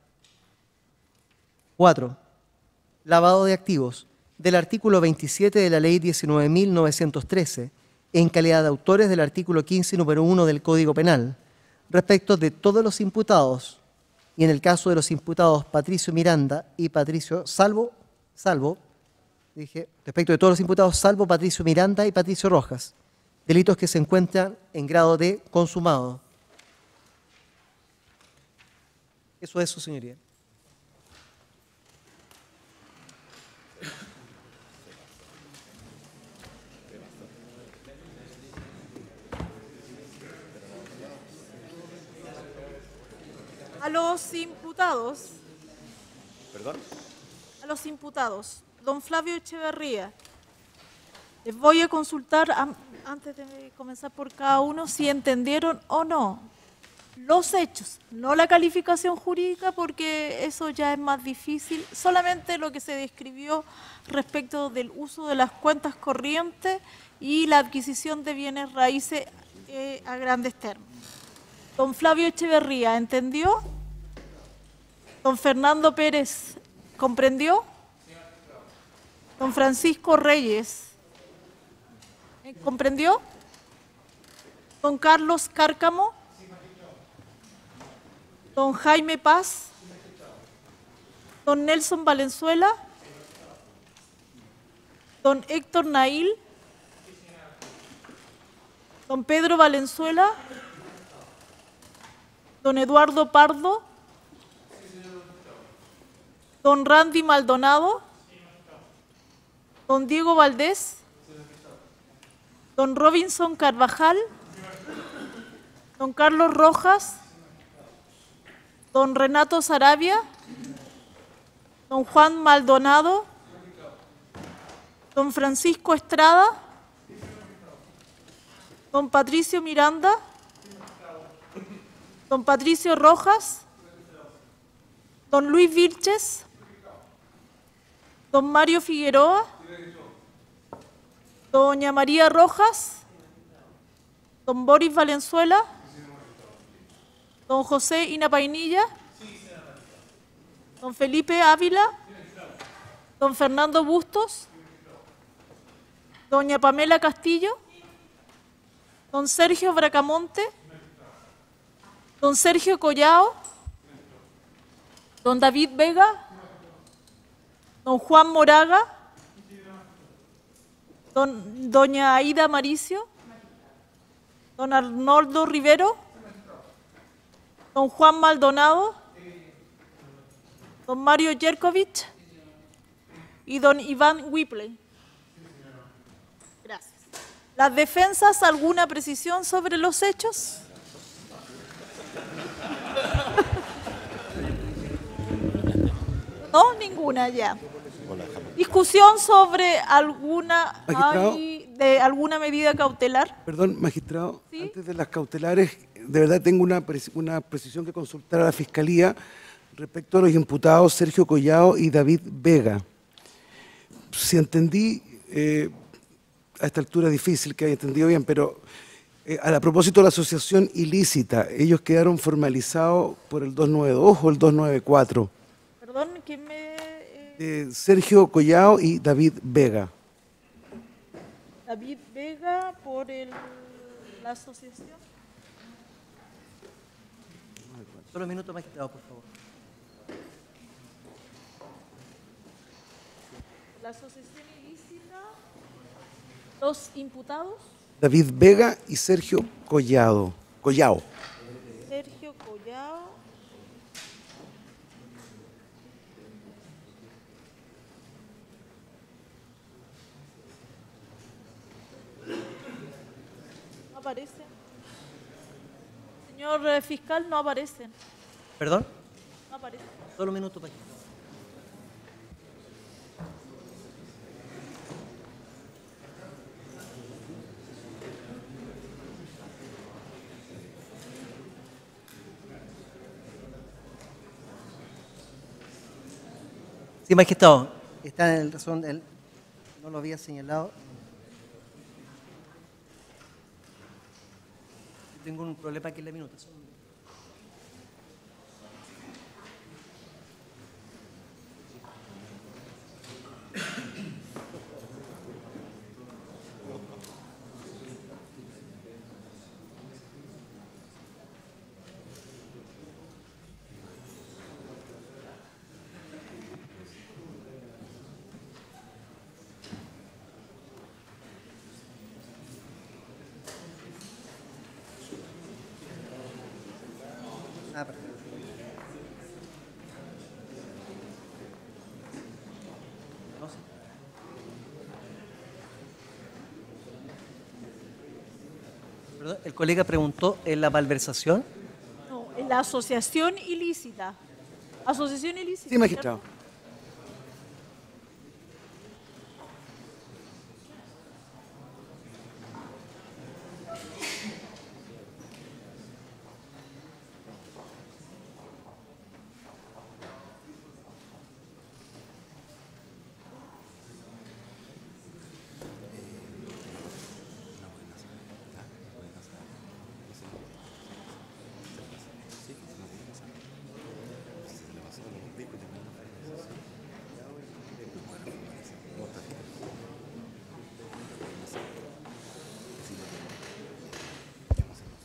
4. Lavado de activos. Del artículo 27 de la Ley 19.913, en calidad de autores del artículo 15, número 1 del Código Penal, respecto de todos los imputados, y en el caso de los imputados Patricio Miranda y Patricio Salvo, Salvo dije, respecto de todos los imputados, salvo Patricio Miranda y Patricio Rojas, delitos que se encuentran en grado de consumado. Eso es su señoría. A los imputados. ¿Perdón? A los imputados Don Flavio Echeverría, les voy a consultar antes de comenzar por cada uno si entendieron o no los hechos, no la calificación jurídica porque eso ya es más difícil, solamente lo que se describió respecto del uso de las cuentas corrientes y la adquisición de bienes raíces eh, a grandes términos. Don Flavio Echeverría, ¿entendió? Don Fernando Pérez, ¿comprendió? Don Francisco Reyes. ¿Comprendió? Don Carlos Cárcamo. Don Jaime Paz. Don Nelson Valenzuela. Don Héctor Nail. Don Pedro Valenzuela. Don Eduardo Pardo. Don Randy Maldonado don Diego Valdés, don Robinson Carvajal, don Carlos Rojas, don Renato Sarabia, don Juan Maldonado, don Francisco Estrada, don Patricio Miranda, don Patricio Rojas, don Luis Virches, don Mario Figueroa, Doña María Rojas. Don Boris Valenzuela. Don José Inapainilla. Don Felipe Ávila. Don Fernando Bustos. Doña Pamela Castillo. Don Sergio Bracamonte. Don Sergio Collao. Don David Vega. Don Juan Moraga. Don, doña Aida Maricio. Don Arnoldo Rivero. Don Juan Maldonado. Don Mario Yerkovich. Y don Iván Whipple. Gracias. ¿Las defensas alguna precisión sobre los hechos? No, ninguna ya. Discusión sobre alguna de alguna medida cautelar. Perdón, magistrado, antes de las cautelares, de verdad tengo una, una precisión que consultar a la Fiscalía respecto a los imputados Sergio Collado y David Vega. Si entendí, eh, a esta altura es difícil que haya entendido bien, pero eh, a, propósito de la asociación ilícita, ellos quedaron formalizados por el 292 o el 294. Perdón, ¿quién me Sergio Collao y David Vega. David Vega por el, la asociación. Solo un minuto, magistrado, por favor. La asociación ilícita, los imputados. David Vega y Sergio Collado. Collao. Sergio Collao Señor eh, fiscal, no aparecen. ¿Perdón? No aparece. Solo un minuto para Sí, majestad, está en el razón, del... no lo había señalado. tengo un problema aquí en la minuta. colega preguntó, ¿en la malversación? No, en la asociación ilícita. Asociación ilícita. Sí, magistrado.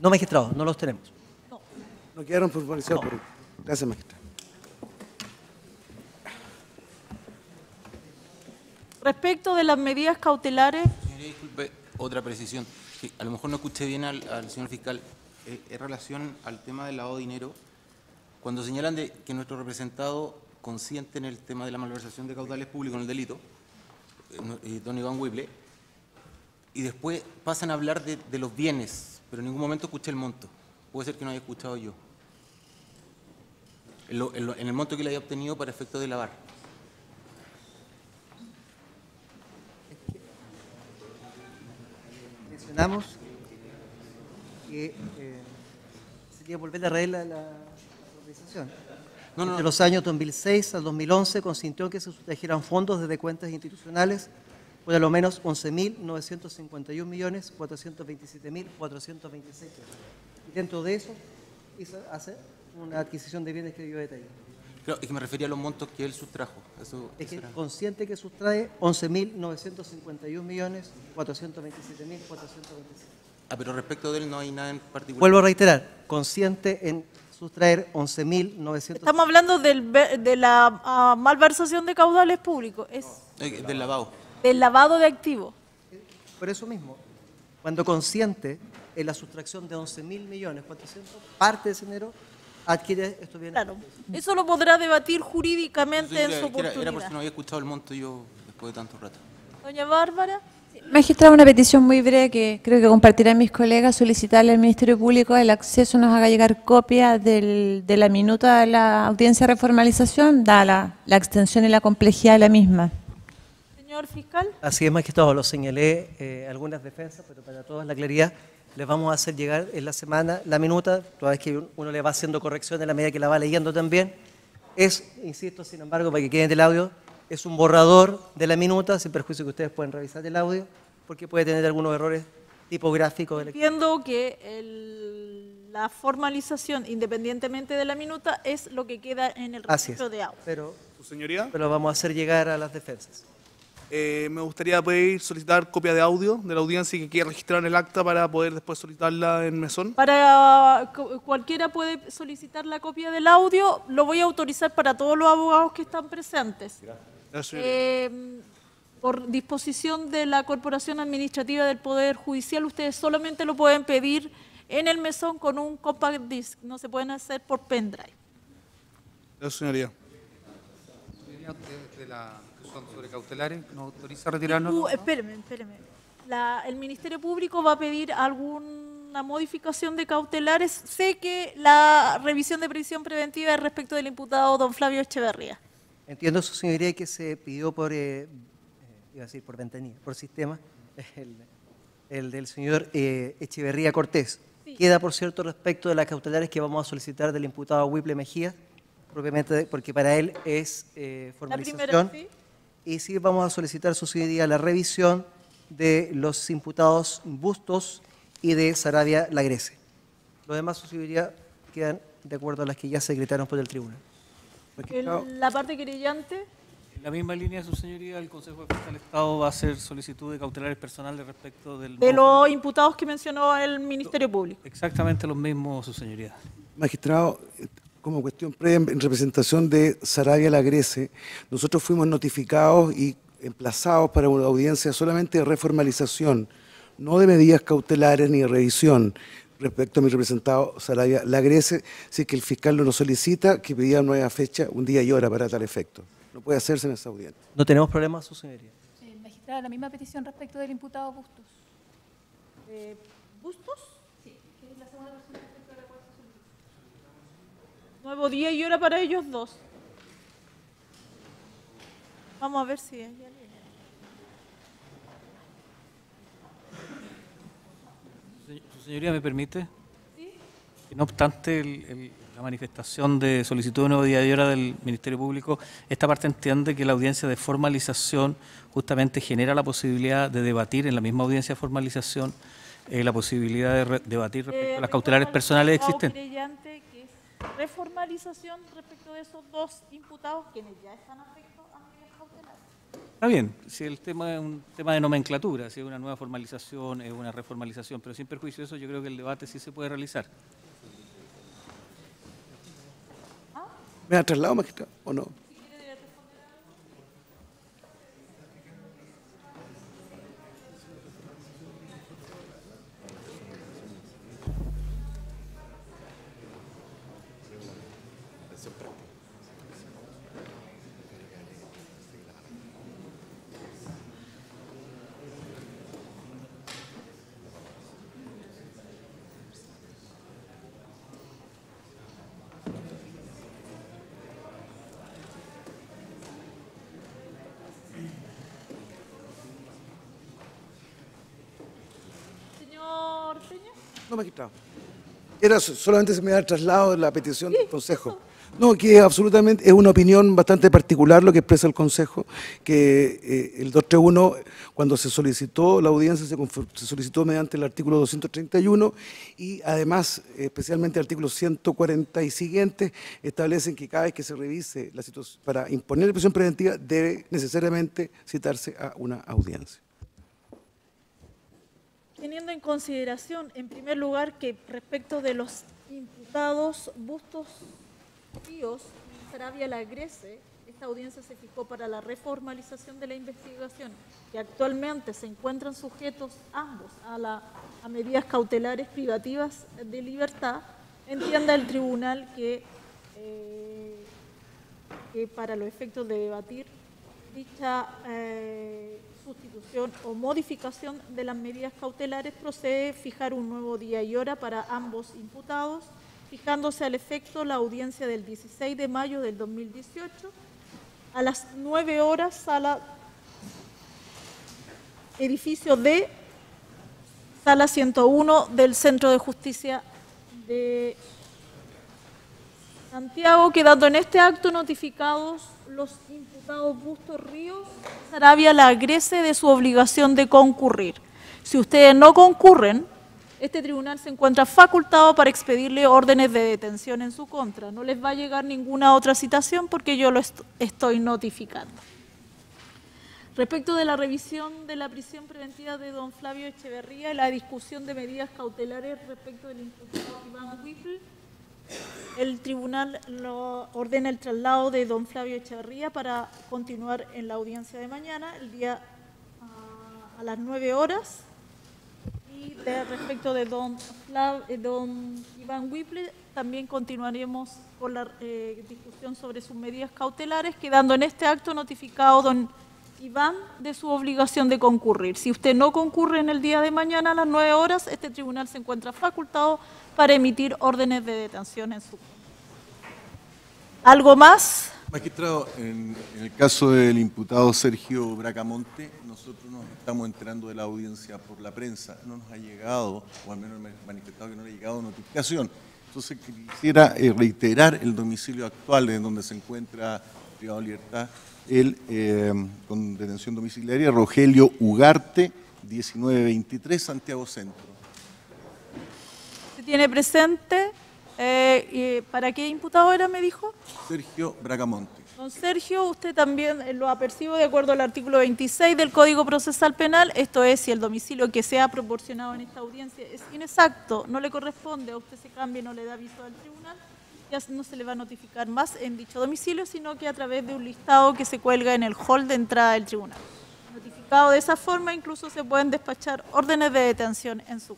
No, magistrado, no los tenemos. No, quedaron Gracias, magistrado. Respecto de las medidas cautelares... Señoría, disculpe, otra precisión. a lo mejor no escuché bien al, señor fiscal. Eh, en relación al tema del lavado de dinero, cuando señalan de que nuestro representado consciente en el tema de la malversación de caudales públicos en el delito, eh, eh, don Iván Wible, y después pasan a hablar de los bienes pero en ningún momento escuché el monto. Puede ser que no haya escuchado yo. En, el monto que le haya obtenido para efectos de lavar. Mencionamos que eh, sería volver la regla de la, organización. No, los años 2006 al 2011 consintió que se sustrajeran fondos desde cuentas institucionales a lo menos 11.951.427.426 cincuenta Y dentro de eso hizo una adquisición de bienes que yo detallé. Claro, es que me refería a los montos que él sustrajo. es que es consciente que sustrae 11.951.427.426. Ah, pero respecto de él no hay nada en particular. Vuelvo a reiterar, consciente en sustraer 11.900. Estamos hablando de la ah, malversación de caudales públicos. Es... Eh, del lavado del lavado de activos. Por eso mismo, cuando consiente en la sustracción de 11 mil millones, 400, parte de ese dinero adquiere estos bienes. Claro, eso lo podrá debatir jurídicamente en su oportunidad. Era, era porque no había escuchado el monto yo después de tanto rato. Doña Bárbara. Magistrado, una petición muy breve que creo que compartirán mis colegas, solicitarle al Ministerio Público el acceso, nos haga llegar copia de la minuta de la audiencia de reformalización, dada la, la extensión y la complejidad de la misma fiscal. Así es, magistrado, lo señalé eh, algunas defensas, pero para todas la claridad, les vamos a hacer llegar en la semana la minuta, toda vez que uno le va haciendo correcciones a la medida que la va leyendo también. Es, insisto, sin embargo, para que quede del el audio, es un borrador de la minuta, sin perjuicio que ustedes pueden revisar el audio, porque puede tener algunos errores tipográficos. Entiendo que la formalización, independientemente de la minuta, es lo que queda en el registro de audio. Pero, ¿Su señoría? Pero vamos a hacer llegar a las defensas. Eh, me gustaría pedir solicitar copia de audio de la audiencia que quiera registrar en el acta para poder después solicitarla en mesón. Para cualquiera puede solicitar la copia del audio, lo voy a autorizar para todos los abogados que están presentes. Gracias. Eh, por disposición de la Corporación Administrativa del Poder Judicial, ustedes solamente lo pueden pedir en el mesón con un compact disc, no se pueden hacer por pendrive. Gracias, señoría. Señoría, son cautelares, autoriza retirarnos? espéreme, el Ministerio Público va a pedir alguna modificación de cautelares. Sé que la revisión de prisión preventiva es respecto del imputado don Flavio Echeverría. Entiendo, su señoría, que se pidió por, eh, eh, iba a decir por ventanilla, por sistema, el, del señor eh, Echeverría Cortés. Queda, por cierto, respecto de las cautelares que vamos a solicitar del imputado Wiple Mejía, propiamente porque para él es eh, formalización y sí vamos a solicitar su señoría, la revisión de los imputados Bustos y de Sarabia Lagrese. Los demás señoría, quedan de acuerdo a las que ya se por el tribunal. ¿La parte querellante? En la misma línea, su señoría, el Consejo de Fiscal del Estado va a hacer solicitud de cautelares personales respecto del... De los imputados que mencionó el Ministerio Público. Exactamente los mismos, su señoría. Magistrado, como cuestión previa en representación de Sarabia Lagrese, nosotros fuimos notificados y emplazados para una audiencia solamente de reformalización, no de medidas cautelares ni de revisión respecto a mi representado Sarabia Lagrese, si que el fiscal lo nos solicita, que pidiera nueva fecha, un día y hora para tal efecto. No puede hacerse en esa audiencia. ¿No tenemos problemas, su señoría? magistrada, la misma petición respecto del imputado Bustos. Eh, ¿Bustos? Nuevo día y hora para ellos dos. Vamos a ver si Su señoría, ¿me permite? Sí. No obstante la manifestación de solicitud de nuevo día y hora del Ministerio Público, esta parte entiende que la audiencia de formalización justamente genera la posibilidad de debatir en la misma audiencia de formalización eh, la posibilidad de debatir respecto a las eh, cautelares personales existentes reformalización respecto de esos dos imputados quienes ya están afectos a medidas cautelares. Está bien, si el tema es un tema de nomenclatura, si es una nueva formalización, es una reformalización, pero sin perjuicio de eso yo creo que el debate sí se puede realizar. ¿Ah? ¿Me ha traslado, magistrado, o no? magistrado. solamente se me da el traslado de la petición del Consejo. No, que absolutamente es una opinión bastante particular lo que expresa el Consejo, que eh, el 231, cuando se solicitó la audiencia, se, solicitó mediante el artículo 231 y además, especialmente el artículo 140 y siguientes, establecen que cada vez que se revise la situación para imponer la prisión preventiva debe necesariamente citarse a una audiencia teniendo en consideración, en primer lugar, que respecto de los imputados Bustos tíos y Sarabia Lagrese, esta audiencia se fijó para la reformalización de la investigación, que actualmente se encuentran sujetos ambos a, la, medidas cautelares privativas de libertad, entienda el tribunal que, eh, para los efectos de debatir dicha... Eh, sustitución o modificación de las medidas cautelares, procede fijar un nuevo día y hora para ambos imputados, fijándose al efecto la audiencia del 16 de mayo del 2018 a las 9 horas, sala edificio D, sala 101 del Centro de Justicia de Santiago, quedando en este acto notificados los imputados diputado Busto Ríos, Sarabia la agrese de su obligación de concurrir. Si ustedes no concurren, este tribunal se encuentra facultado para expedirle órdenes de detención en su contra. No les va a llegar ninguna otra citación porque yo lo estoy notificando. Respecto de la revisión de la prisión preventiva de don Flavio Echeverría y la discusión de medidas cautelares respecto del instituto Iván Whipple, el tribunal lo ordena el traslado de don Flavio Echeverría para continuar en la audiencia de mañana, el día ah, a, las 9 horas. Y respecto de don, eh, don Iván Whipple, también continuaremos con la eh, discusión sobre sus medidas cautelares, quedando en este acto notificado don Iván de su obligación de concurrir. Si usted no concurre en el día de mañana a las 9 horas, este tribunal se encuentra facultado para emitir órdenes de detención en su... ¿Algo más? Magistrado, en, el caso del imputado Sergio Bracamonte, nosotros nos estamos enterando de la audiencia por la prensa. No nos ha llegado, o al menos manifestado que no le ha llegado notificación. Entonces quisiera eh, reiterar el domicilio actual en donde se encuentra privado de libertad el, eh, con detención domiciliaria Rogelio Ugarte, 1923, Santiago Centro tiene presente. Eh, ¿Para qué imputado era, me dijo? Sergio Bracamonte. Don Sergio, usted también eh, lo apercibo de acuerdo al artículo 26 del Código Procesal Penal, esto es, si el domicilio que se ha proporcionado en esta audiencia es inexacto, no le corresponde, a usted se cambie, no le da aviso al tribunal, ya no se le va a notificar más en dicho domicilio, sino que a través de un listado que se cuelga en el hall de entrada del tribunal. Notificado de esa forma, incluso se pueden despachar órdenes de detención en su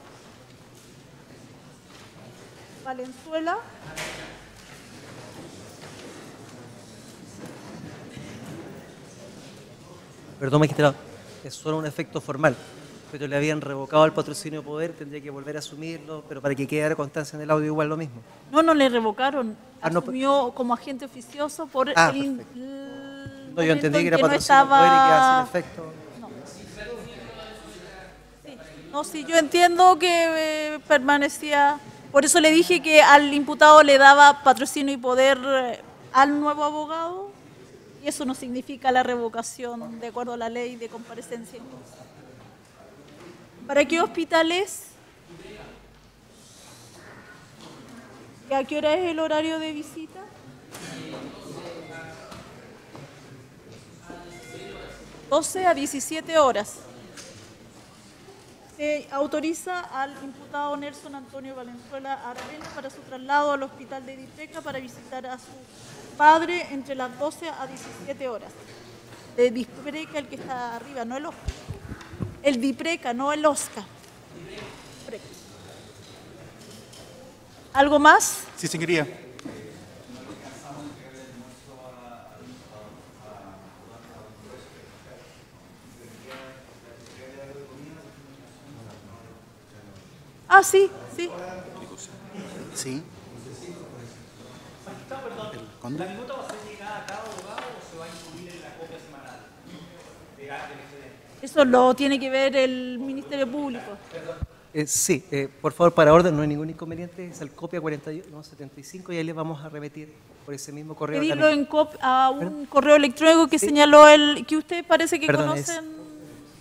Valenzuela. Perdón, magistrado, es solo un efecto formal, pero le habían revocado al patrocinio poder, tendría que volver a asumirlo, pero para que quedara constancia en el audio igual lo mismo. No, no le revocaron, ah, asumió no, como agente oficioso por ah, el, No, yo entendí que era patrocinio no poder y efecto. No, sí, yo entiendo que eh, permanecía por eso le dije que al imputado le daba patrocinio y poder eh, al nuevo abogado y eso no significa la revocación de acuerdo a la ley de comparecencia. ¿Para qué hospitales? ¿Y a qué hora es el horario de visita? ¿12 a 17 horas? autoriza al imputado Nelson Antonio Valenzuela Aravena para su traslado al hospital de Dipreca para visitar a su padre entre las 12 a 17 horas. De Dipreca, el que está arriba, no el Oscar. El Dipreca, no el Oscar. ¿Algo más? Sí, señoría. Ah, sí, sí. Sí. ¿La se va a incluir en la copia semanal Eso lo tiene que ver el Ministerio Público. Eh, sí, eh, por favor, para orden, no hay ningún inconveniente, es el copia 4175 y ahí le vamos a remitir por ese mismo correo. Pedirlo en cop a un correo electrónico que señaló el que usted parece que conocen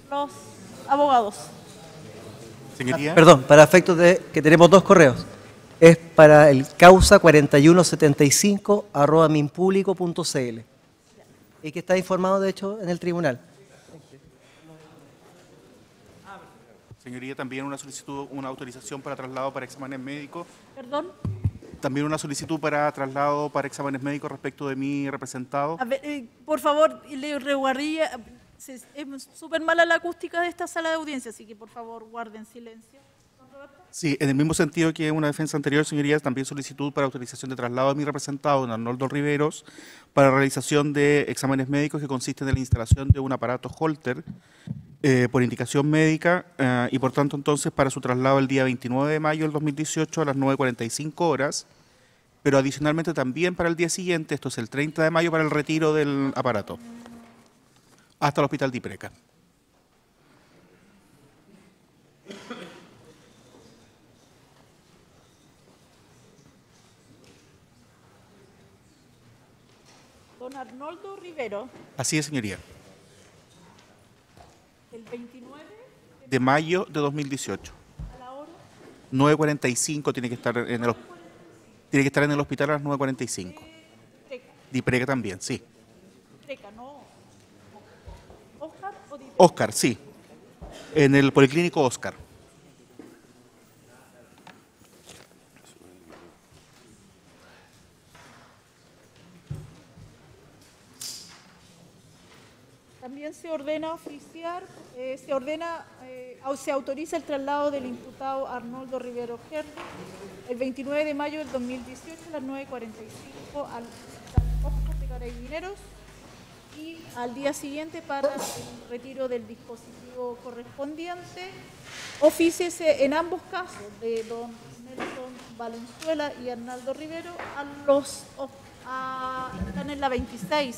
los abogados perdón, para efectos de que tenemos dos correos. Es para el causa 4175 arroba y que está informado, de hecho, en el tribunal. Señoría, también una solicitud, una autorización para traslado para exámenes médicos. Perdón. También una solicitud para traslado para exámenes médicos respecto de mi representado. Eh, por favor, le reguardía, es súper mala la acústica de esta sala de audiencia, así que por favor guarden silencio. Sí, en el mismo sentido que en una defensa anterior, señorías, también solicitud para autorización de traslado de mi representado, don Arnoldo Riveros, para realización de exámenes médicos que consisten en la instalación de un aparato Holter eh, por indicación médica eh, y por tanto entonces para su traslado el día 29 de mayo del 2018 a las 9.45 horas, pero adicionalmente también para el día siguiente, esto es el 30 de mayo, para el retiro del aparato hasta el hospital de Ipreca. Don Arnoldo Rivero. Así es, señoría. El 29 de, mayo de 2018. ¿A la 9.45 tiene que estar en el tiene que estar en el hospital a las 9.45. Dipreca también, sí. no. ¿Oscar sí. En el Policlínico Oscar. También se ordena oficiar, eh, se ordena o eh, se autoriza el traslado del imputado Arnoldo Rivero Gerdo el 29 de mayo del 2018 a las 9.45 al Hospital de Carabineros y al día siguiente para el retiro del dispositivo correspondiente. ofícese en ambos casos de don Nelson Valenzuela y Arnaldo Rivero a los están en la 26,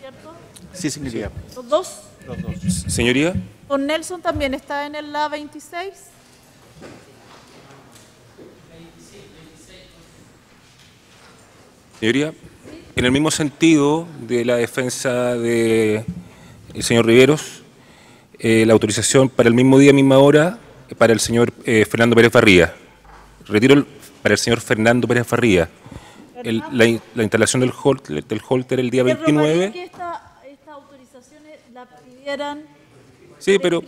¿cierto? Sí, señoría. ¿Los dos? Los dos. Señoría. Don Nelson también está en la 26. Señoría. En el mismo sentido de la defensa del eh, señor Riveros, eh, la autorización para el mismo día, misma hora, para el señor eh, Fernando Pérez Barría. Retiro para el señor Fernando Pérez Barría. la, instalación del, holter, del el día 29. que esta, la pidieran sí, pero,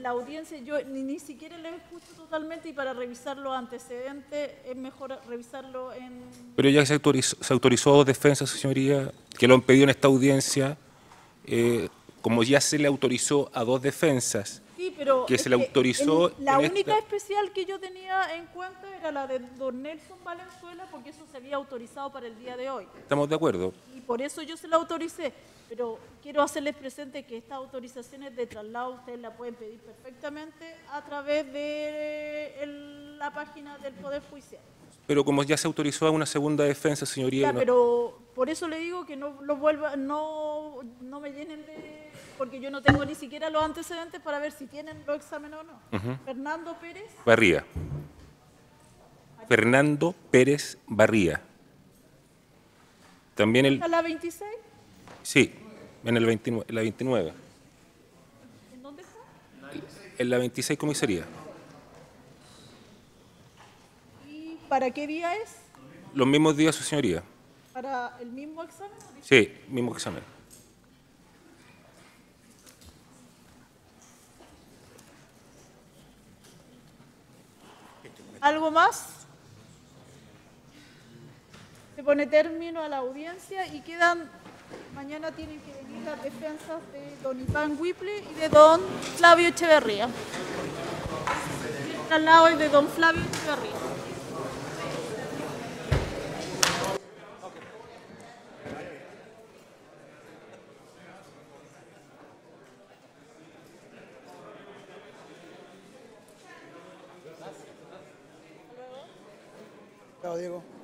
la audiencia, yo ni, ni siquiera he escucho totalmente y para revisar los antecedentes es mejor revisarlo en... Pero ya se autorizó, se autorizó dos defensas, señoría, que lo han pedido en esta audiencia, eh, como ya se le autorizó a dos defensas Sí, pero que se autorizó. la única especial que yo tenía en cuenta era la de Don Nelson Valenzuela, porque eso se había autorizado para el día de hoy. Estamos de acuerdo. Y por eso yo se la autoricé. Pero quiero hacerles presente que estas autorizaciones de traslado ustedes la pueden pedir perfectamente a través de la página del Poder Judicial pero como ya se autorizó a una segunda defensa, señoría... pero por eso le digo que no lo vuelva, no, me llenen de... porque yo no tengo ni siquiera los antecedentes para ver si tienen los exámenes o no. Fernando Pérez... Barría. Fernando Pérez Barría. También el... ¿A la 26? Sí, en el 29, la 29. ¿En dónde está? En la 26 comisaría. ¿Para qué día es? Los mismos días, su señoría. ¿Para el mismo examen? Sí, mismo examen. ¿Algo más? Se pone término a la audiencia y quedan, mañana tienen que venir las defensas de don Iván Whipple y de don Flavio Echeverría. El lado es de don Flavio Echeverría. Diego.